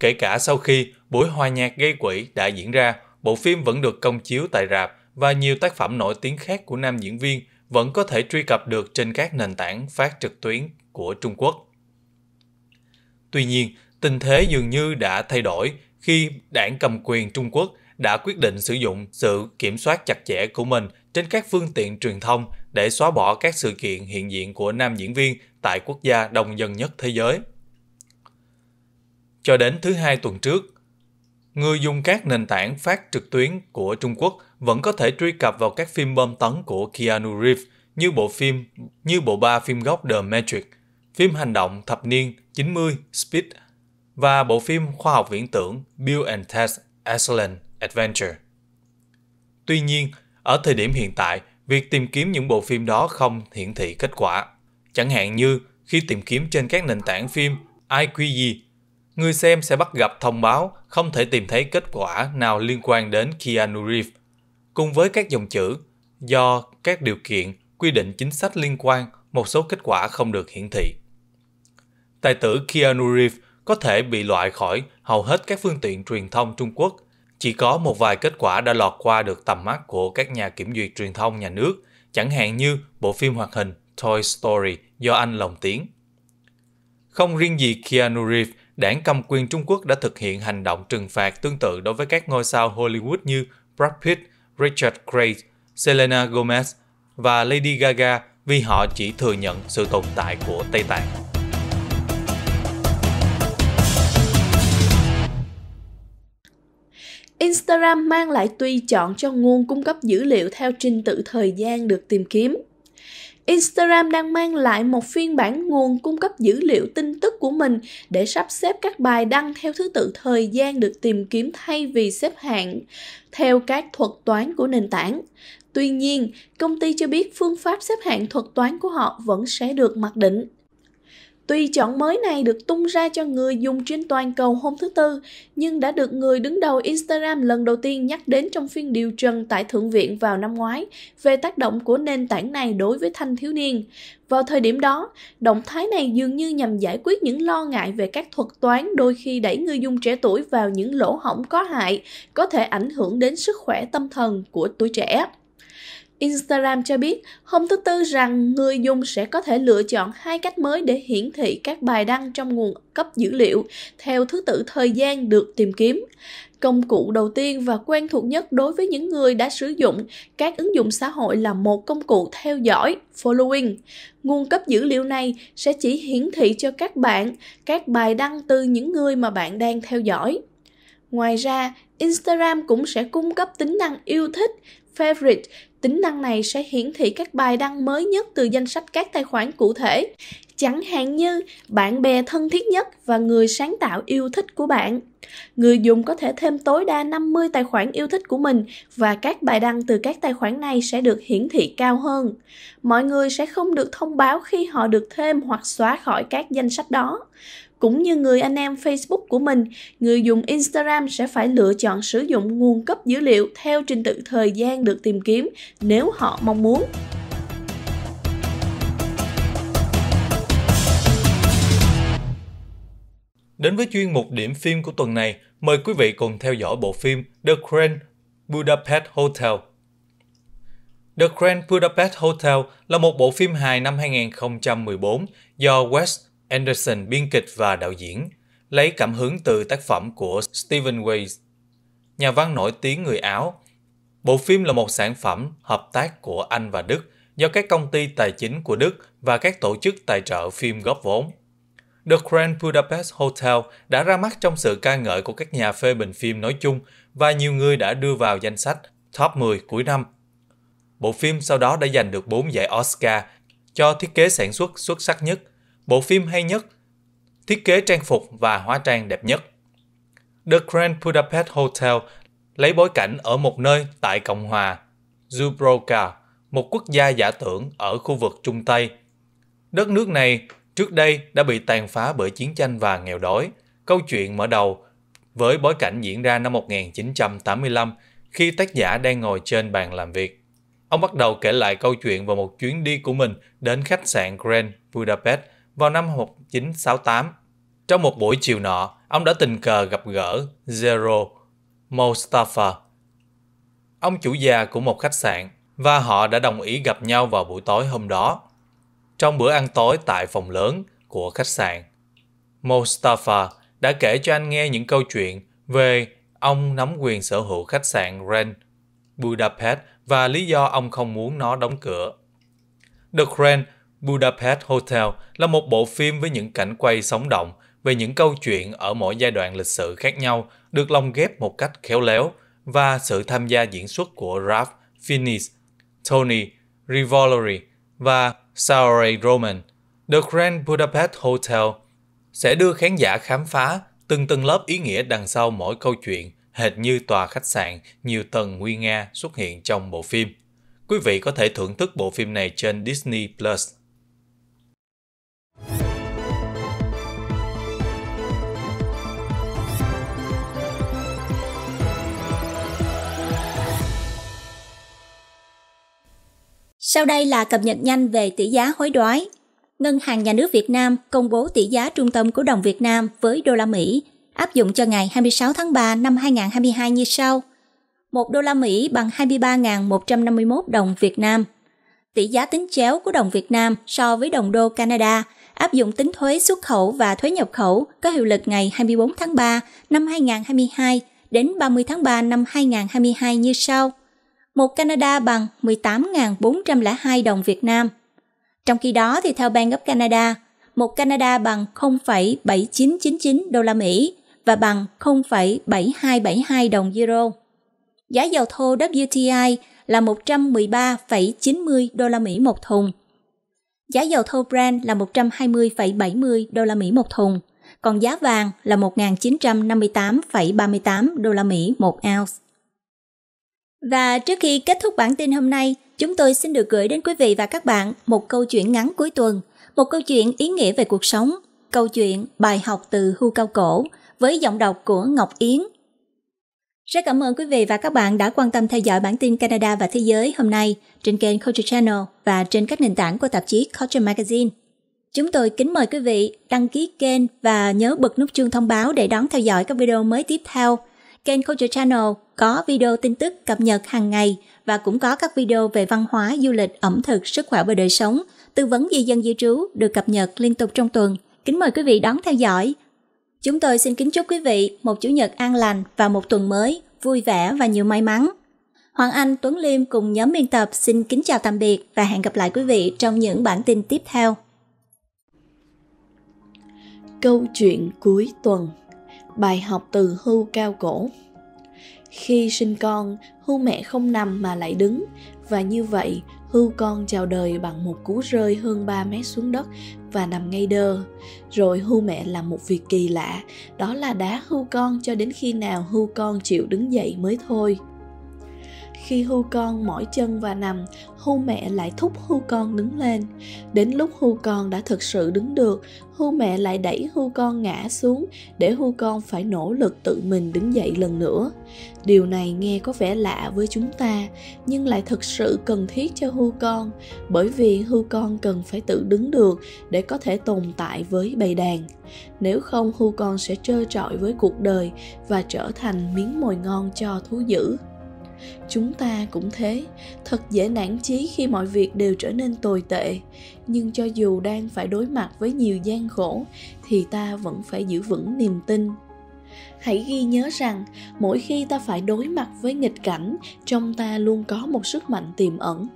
Kể cả sau khi buổi hòa nhạc gây quỹ đã diễn ra, bộ phim vẫn được công chiếu tại rạp và nhiều tác phẩm nổi tiếng khác của nam diễn viên vẫn có thể truy cập được trên các nền tảng phát trực tuyến của Trung Quốc. Tuy nhiên, tình thế dường như đã thay đổi khi đảng cầm quyền Trung Quốc đã quyết định sử dụng sự kiểm soát chặt chẽ của mình trên các phương tiện truyền thông để xóa bỏ các sự kiện hiện diện của nam diễn viên tại quốc gia đông dân nhất thế giới. Cho đến thứ hai tuần trước, người dùng các nền tảng phát trực tuyến của Trung Quốc vẫn có thể truy cập vào các phim bom tấn của Keanu Reeves như bộ phim như bộ ba phim gốc The Matrix, phim hành động thập niên 90 Speed và bộ phim khoa học viễn tưởng Bill and Ted's Excellent Adventure. Tuy nhiên, ở thời điểm hiện tại, việc tìm kiếm những bộ phim đó không hiển thị kết quả. Chẳng hạn như khi tìm kiếm trên các nền tảng phim IQG, người xem sẽ bắt gặp thông báo không thể tìm thấy kết quả nào liên quan đến Keanu Reeves, cùng với các dòng chữ do các điều kiện quy định chính sách liên quan một số kết quả không được hiển thị. Tài tử Keanu Reeves có thể bị loại khỏi hầu hết các phương tiện truyền thông Trung Quốc – chỉ có một vài kết quả đã lọt qua được tầm mắt của các nhà kiểm duyệt truyền thông nhà nước, chẳng hạn như bộ phim hoạt hình Toy Story do Anh lồng tiếng. Không riêng gì Keanu Reeves, đảng cầm quyền Trung Quốc đã thực hiện hành động trừng phạt tương tự đối với các ngôi sao Hollywood như Brad Pitt, Richard Gray, Selena Gomez và Lady Gaga vì họ chỉ thừa nhận sự tồn tại của Tây Tạng. Instagram mang lại tùy chọn cho nguồn cung cấp dữ liệu theo trình tự thời gian được tìm kiếm. Instagram đang mang lại một phiên bản nguồn cung cấp dữ liệu tin tức của mình để sắp xếp các bài đăng theo thứ tự thời gian được tìm kiếm thay vì xếp hạng theo các thuật toán của nền tảng. Tuy nhiên, công ty cho biết phương pháp xếp hạng thuật toán của họ vẫn sẽ được mặc định. Tuy chọn mới này được tung ra cho người dùng trên toàn cầu hôm thứ Tư, nhưng đã được người đứng đầu Instagram lần đầu tiên nhắc đến trong phiên điều trần tại Thượng viện vào năm ngoái về tác động của nền tảng này đối với thanh thiếu niên. Vào thời điểm đó, động thái này dường như nhằm giải quyết những lo ngại về các thuật toán đôi khi đẩy người dùng trẻ tuổi vào những lỗ hổng có hại, có thể ảnh hưởng đến sức khỏe tâm thần của tuổi trẻ. Instagram cho biết hôm thứ Tư rằng người dùng sẽ có thể lựa chọn hai cách mới để hiển thị các bài đăng trong nguồn cấp dữ liệu theo thứ tự thời gian được tìm kiếm. Công cụ đầu tiên và quen thuộc nhất đối với những người đã sử dụng các ứng dụng xã hội là một công cụ theo dõi, following. Nguồn cấp dữ liệu này sẽ chỉ hiển thị cho các bạn các bài đăng từ những người mà bạn đang theo dõi. Ngoài ra, Instagram cũng sẽ cung cấp tính năng yêu thích, favorite Tính năng này sẽ hiển thị các bài đăng mới nhất từ danh sách các tài khoản cụ thể, chẳng hạn như bạn bè thân thiết nhất và người sáng tạo yêu thích của bạn. Người dùng có thể thêm tối đa 50 tài khoản yêu thích của mình và các bài đăng từ các tài khoản này sẽ được hiển thị cao hơn. Mọi người sẽ không được thông báo khi họ được thêm hoặc xóa khỏi các danh sách đó cũng như người anh em Facebook của mình, người dùng Instagram sẽ phải lựa chọn sử dụng nguồn cấp dữ liệu theo trình tự thời gian được tìm kiếm nếu họ mong muốn. Đến với chuyên mục điểm phim của tuần này, mời quý vị cùng theo dõi bộ phim The Grand Budapest Hotel. The Grand Budapest Hotel là một bộ phim hài năm 2014 do Wes Anderson biên kịch và đạo diễn, lấy cảm hứng từ tác phẩm của Stephen Weiss, nhà văn nổi tiếng người Áo. Bộ phim là một sản phẩm hợp tác của Anh và Đức do các công ty tài chính của Đức và các tổ chức tài trợ phim góp vốn. The Grand Budapest Hotel đã ra mắt trong sự ca ngợi của các nhà phê bình phim nói chung và nhiều người đã đưa vào danh sách top 10 cuối năm. Bộ phim sau đó đã giành được 4 giải Oscar cho thiết kế sản xuất xuất sắc nhất, bộ phim hay nhất, thiết kế trang phục và hóa trang đẹp nhất. The Grand Budapest Hotel lấy bối cảnh ở một nơi tại Cộng hòa Dubrovka, một quốc gia giả tưởng ở khu vực Trung Tây. Đất nước này trước đây đã bị tàn phá bởi chiến tranh và nghèo đói. Câu chuyện mở đầu với bối cảnh diễn ra năm 1985 khi tác giả đang ngồi trên bàn làm việc. Ông bắt đầu kể lại câu chuyện về một chuyến đi của mình đến khách sạn Grand Budapest – vào năm 1968. Trong một buổi chiều nọ, ông đã tình cờ gặp gỡ Zero Mostafa, ông chủ gia của một khách sạn, và họ đã đồng ý gặp nhau vào buổi tối hôm đó. Trong bữa ăn tối tại phòng lớn của khách sạn, Mostafa đã kể cho anh nghe những câu chuyện về ông nắm quyền sở hữu khách sạn Grand Budapest và lý do ông không muốn nó đóng cửa. The Grand Budapest Hotel là một bộ phim với những cảnh quay sống động về những câu chuyện ở mỗi giai đoạn lịch sử khác nhau được lồng ghép một cách khéo léo và sự tham gia diễn xuất của Ralph Fiennes, Tony Rivoli và Saoirse Roman. The Grand Budapest Hotel sẽ đưa khán giả khám phá từng tầng lớp ý nghĩa đằng sau mỗi câu chuyện hệt như tòa khách sạn nhiều tầng nguy nga xuất hiện trong bộ phim. Quý vị có thể thưởng thức bộ phim này trên Disney Plus. Sau đây là cập nhật nhanh về tỷ giá hối đoái. Ngân hàng Nhà nước Việt Nam công bố tỷ giá trung tâm của đồng Việt Nam với đô la Mỹ áp dụng cho ngày 26 tháng 3 năm 2022 như sau. 1 đô la Mỹ bằng 23.151 đồng Việt Nam. Tỷ giá tính chéo của đồng Việt Nam so với đồng đô Canada áp dụng tính thuế xuất khẩu và thuế nhập khẩu có hiệu lực ngày 24 tháng 3 năm 2022 đến 30 tháng 3 năm 2022 như sau. 1 Canada bằng 18.402 đồng Việt Nam. Trong khi đó thì theo Bank of Canada, 1 Canada bằng 0,7999 đô la Mỹ và bằng 0,7272 đồng euro. Giá dầu thô WTI là 113,90 đô la Mỹ một thùng. Giá dầu thô Brent là 120,70 đô la Mỹ một thùng, còn giá vàng là 1.958,38 đô la Mỹ một ounce. Và trước khi kết thúc bản tin hôm nay, chúng tôi xin được gửi đến quý vị và các bạn một câu chuyện ngắn cuối tuần, một câu chuyện ý nghĩa về cuộc sống, câu chuyện bài học từ hưu cao cổ với giọng đọc của Ngọc Yến. Rất cảm ơn quý vị và các bạn đã quan tâm theo dõi bản tin Canada và Thế giới hôm nay trên kênh Culture Channel và trên các nền tảng của tạp chí Culture Magazine. Chúng tôi kính mời quý vị đăng ký kênh và nhớ bật nút chuông thông báo để đón theo dõi các video mới tiếp theo – kênh Culture Channel có video tin tức cập nhật hàng ngày và cũng có các video về văn hóa, du lịch, ẩm thực, sức khỏe và đời sống, tư vấn di dân di trú được cập nhật liên tục trong tuần. Kính mời quý vị đón theo dõi. Chúng tôi xin kính chúc quý vị một chủ nhật an lành và một tuần mới vui vẻ và nhiều may mắn. Hoàng Anh, Tuấn Liêm cùng nhóm biên tập xin kính chào tạm biệt và hẹn gặp lại quý vị trong những bản tin tiếp theo. Câu chuyện cuối tuần Bài học từ hưu cao cổ Khi sinh con, hưu mẹ không nằm mà lại đứng Và như vậy, hưu con chào đời bằng một cú rơi hơn 3 mét xuống đất và nằm ngay đơ. Rồi hưu mẹ làm một việc kỳ lạ, đó là đá hưu con cho đến khi nào hưu con chịu đứng dậy mới thôi khi hưu con mỏi chân và nằm hưu mẹ lại thúc hưu con đứng lên đến lúc hưu con đã thực sự đứng được hưu mẹ lại đẩy hưu con ngã xuống để hưu con phải nỗ lực tự mình đứng dậy lần nữa điều này nghe có vẻ lạ với chúng ta nhưng lại thực sự cần thiết cho hưu con bởi vì hưu con cần phải tự đứng được để có thể tồn tại với bầy đàn nếu không hưu con sẽ trơ trọi với cuộc đời và trở thành miếng mồi ngon cho thú dữ chúng ta cũng thế thật dễ nản chí khi mọi việc đều trở nên tồi tệ nhưng cho dù đang phải đối mặt với nhiều gian khổ thì ta vẫn phải giữ vững niềm tin hãy ghi nhớ rằng mỗi khi ta phải đối mặt với nghịch cảnh trong ta luôn có một sức mạnh tiềm ẩn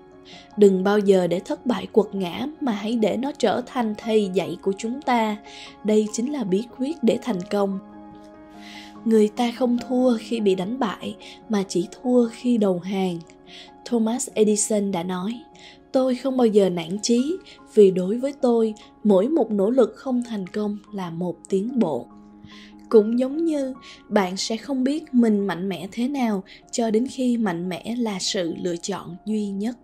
đừng bao giờ để thất bại quật ngã mà hãy để nó trở thành thầy dạy của chúng ta đây chính là bí quyết để thành công người ta không thua khi bị đánh bại mà chỉ thua khi đầu hàng thomas edison đã nói tôi không bao giờ nản chí vì đối với tôi mỗi một nỗ lực không thành công là một tiến bộ cũng giống như bạn sẽ không biết mình mạnh mẽ thế nào cho đến khi mạnh mẽ là sự lựa chọn duy nhất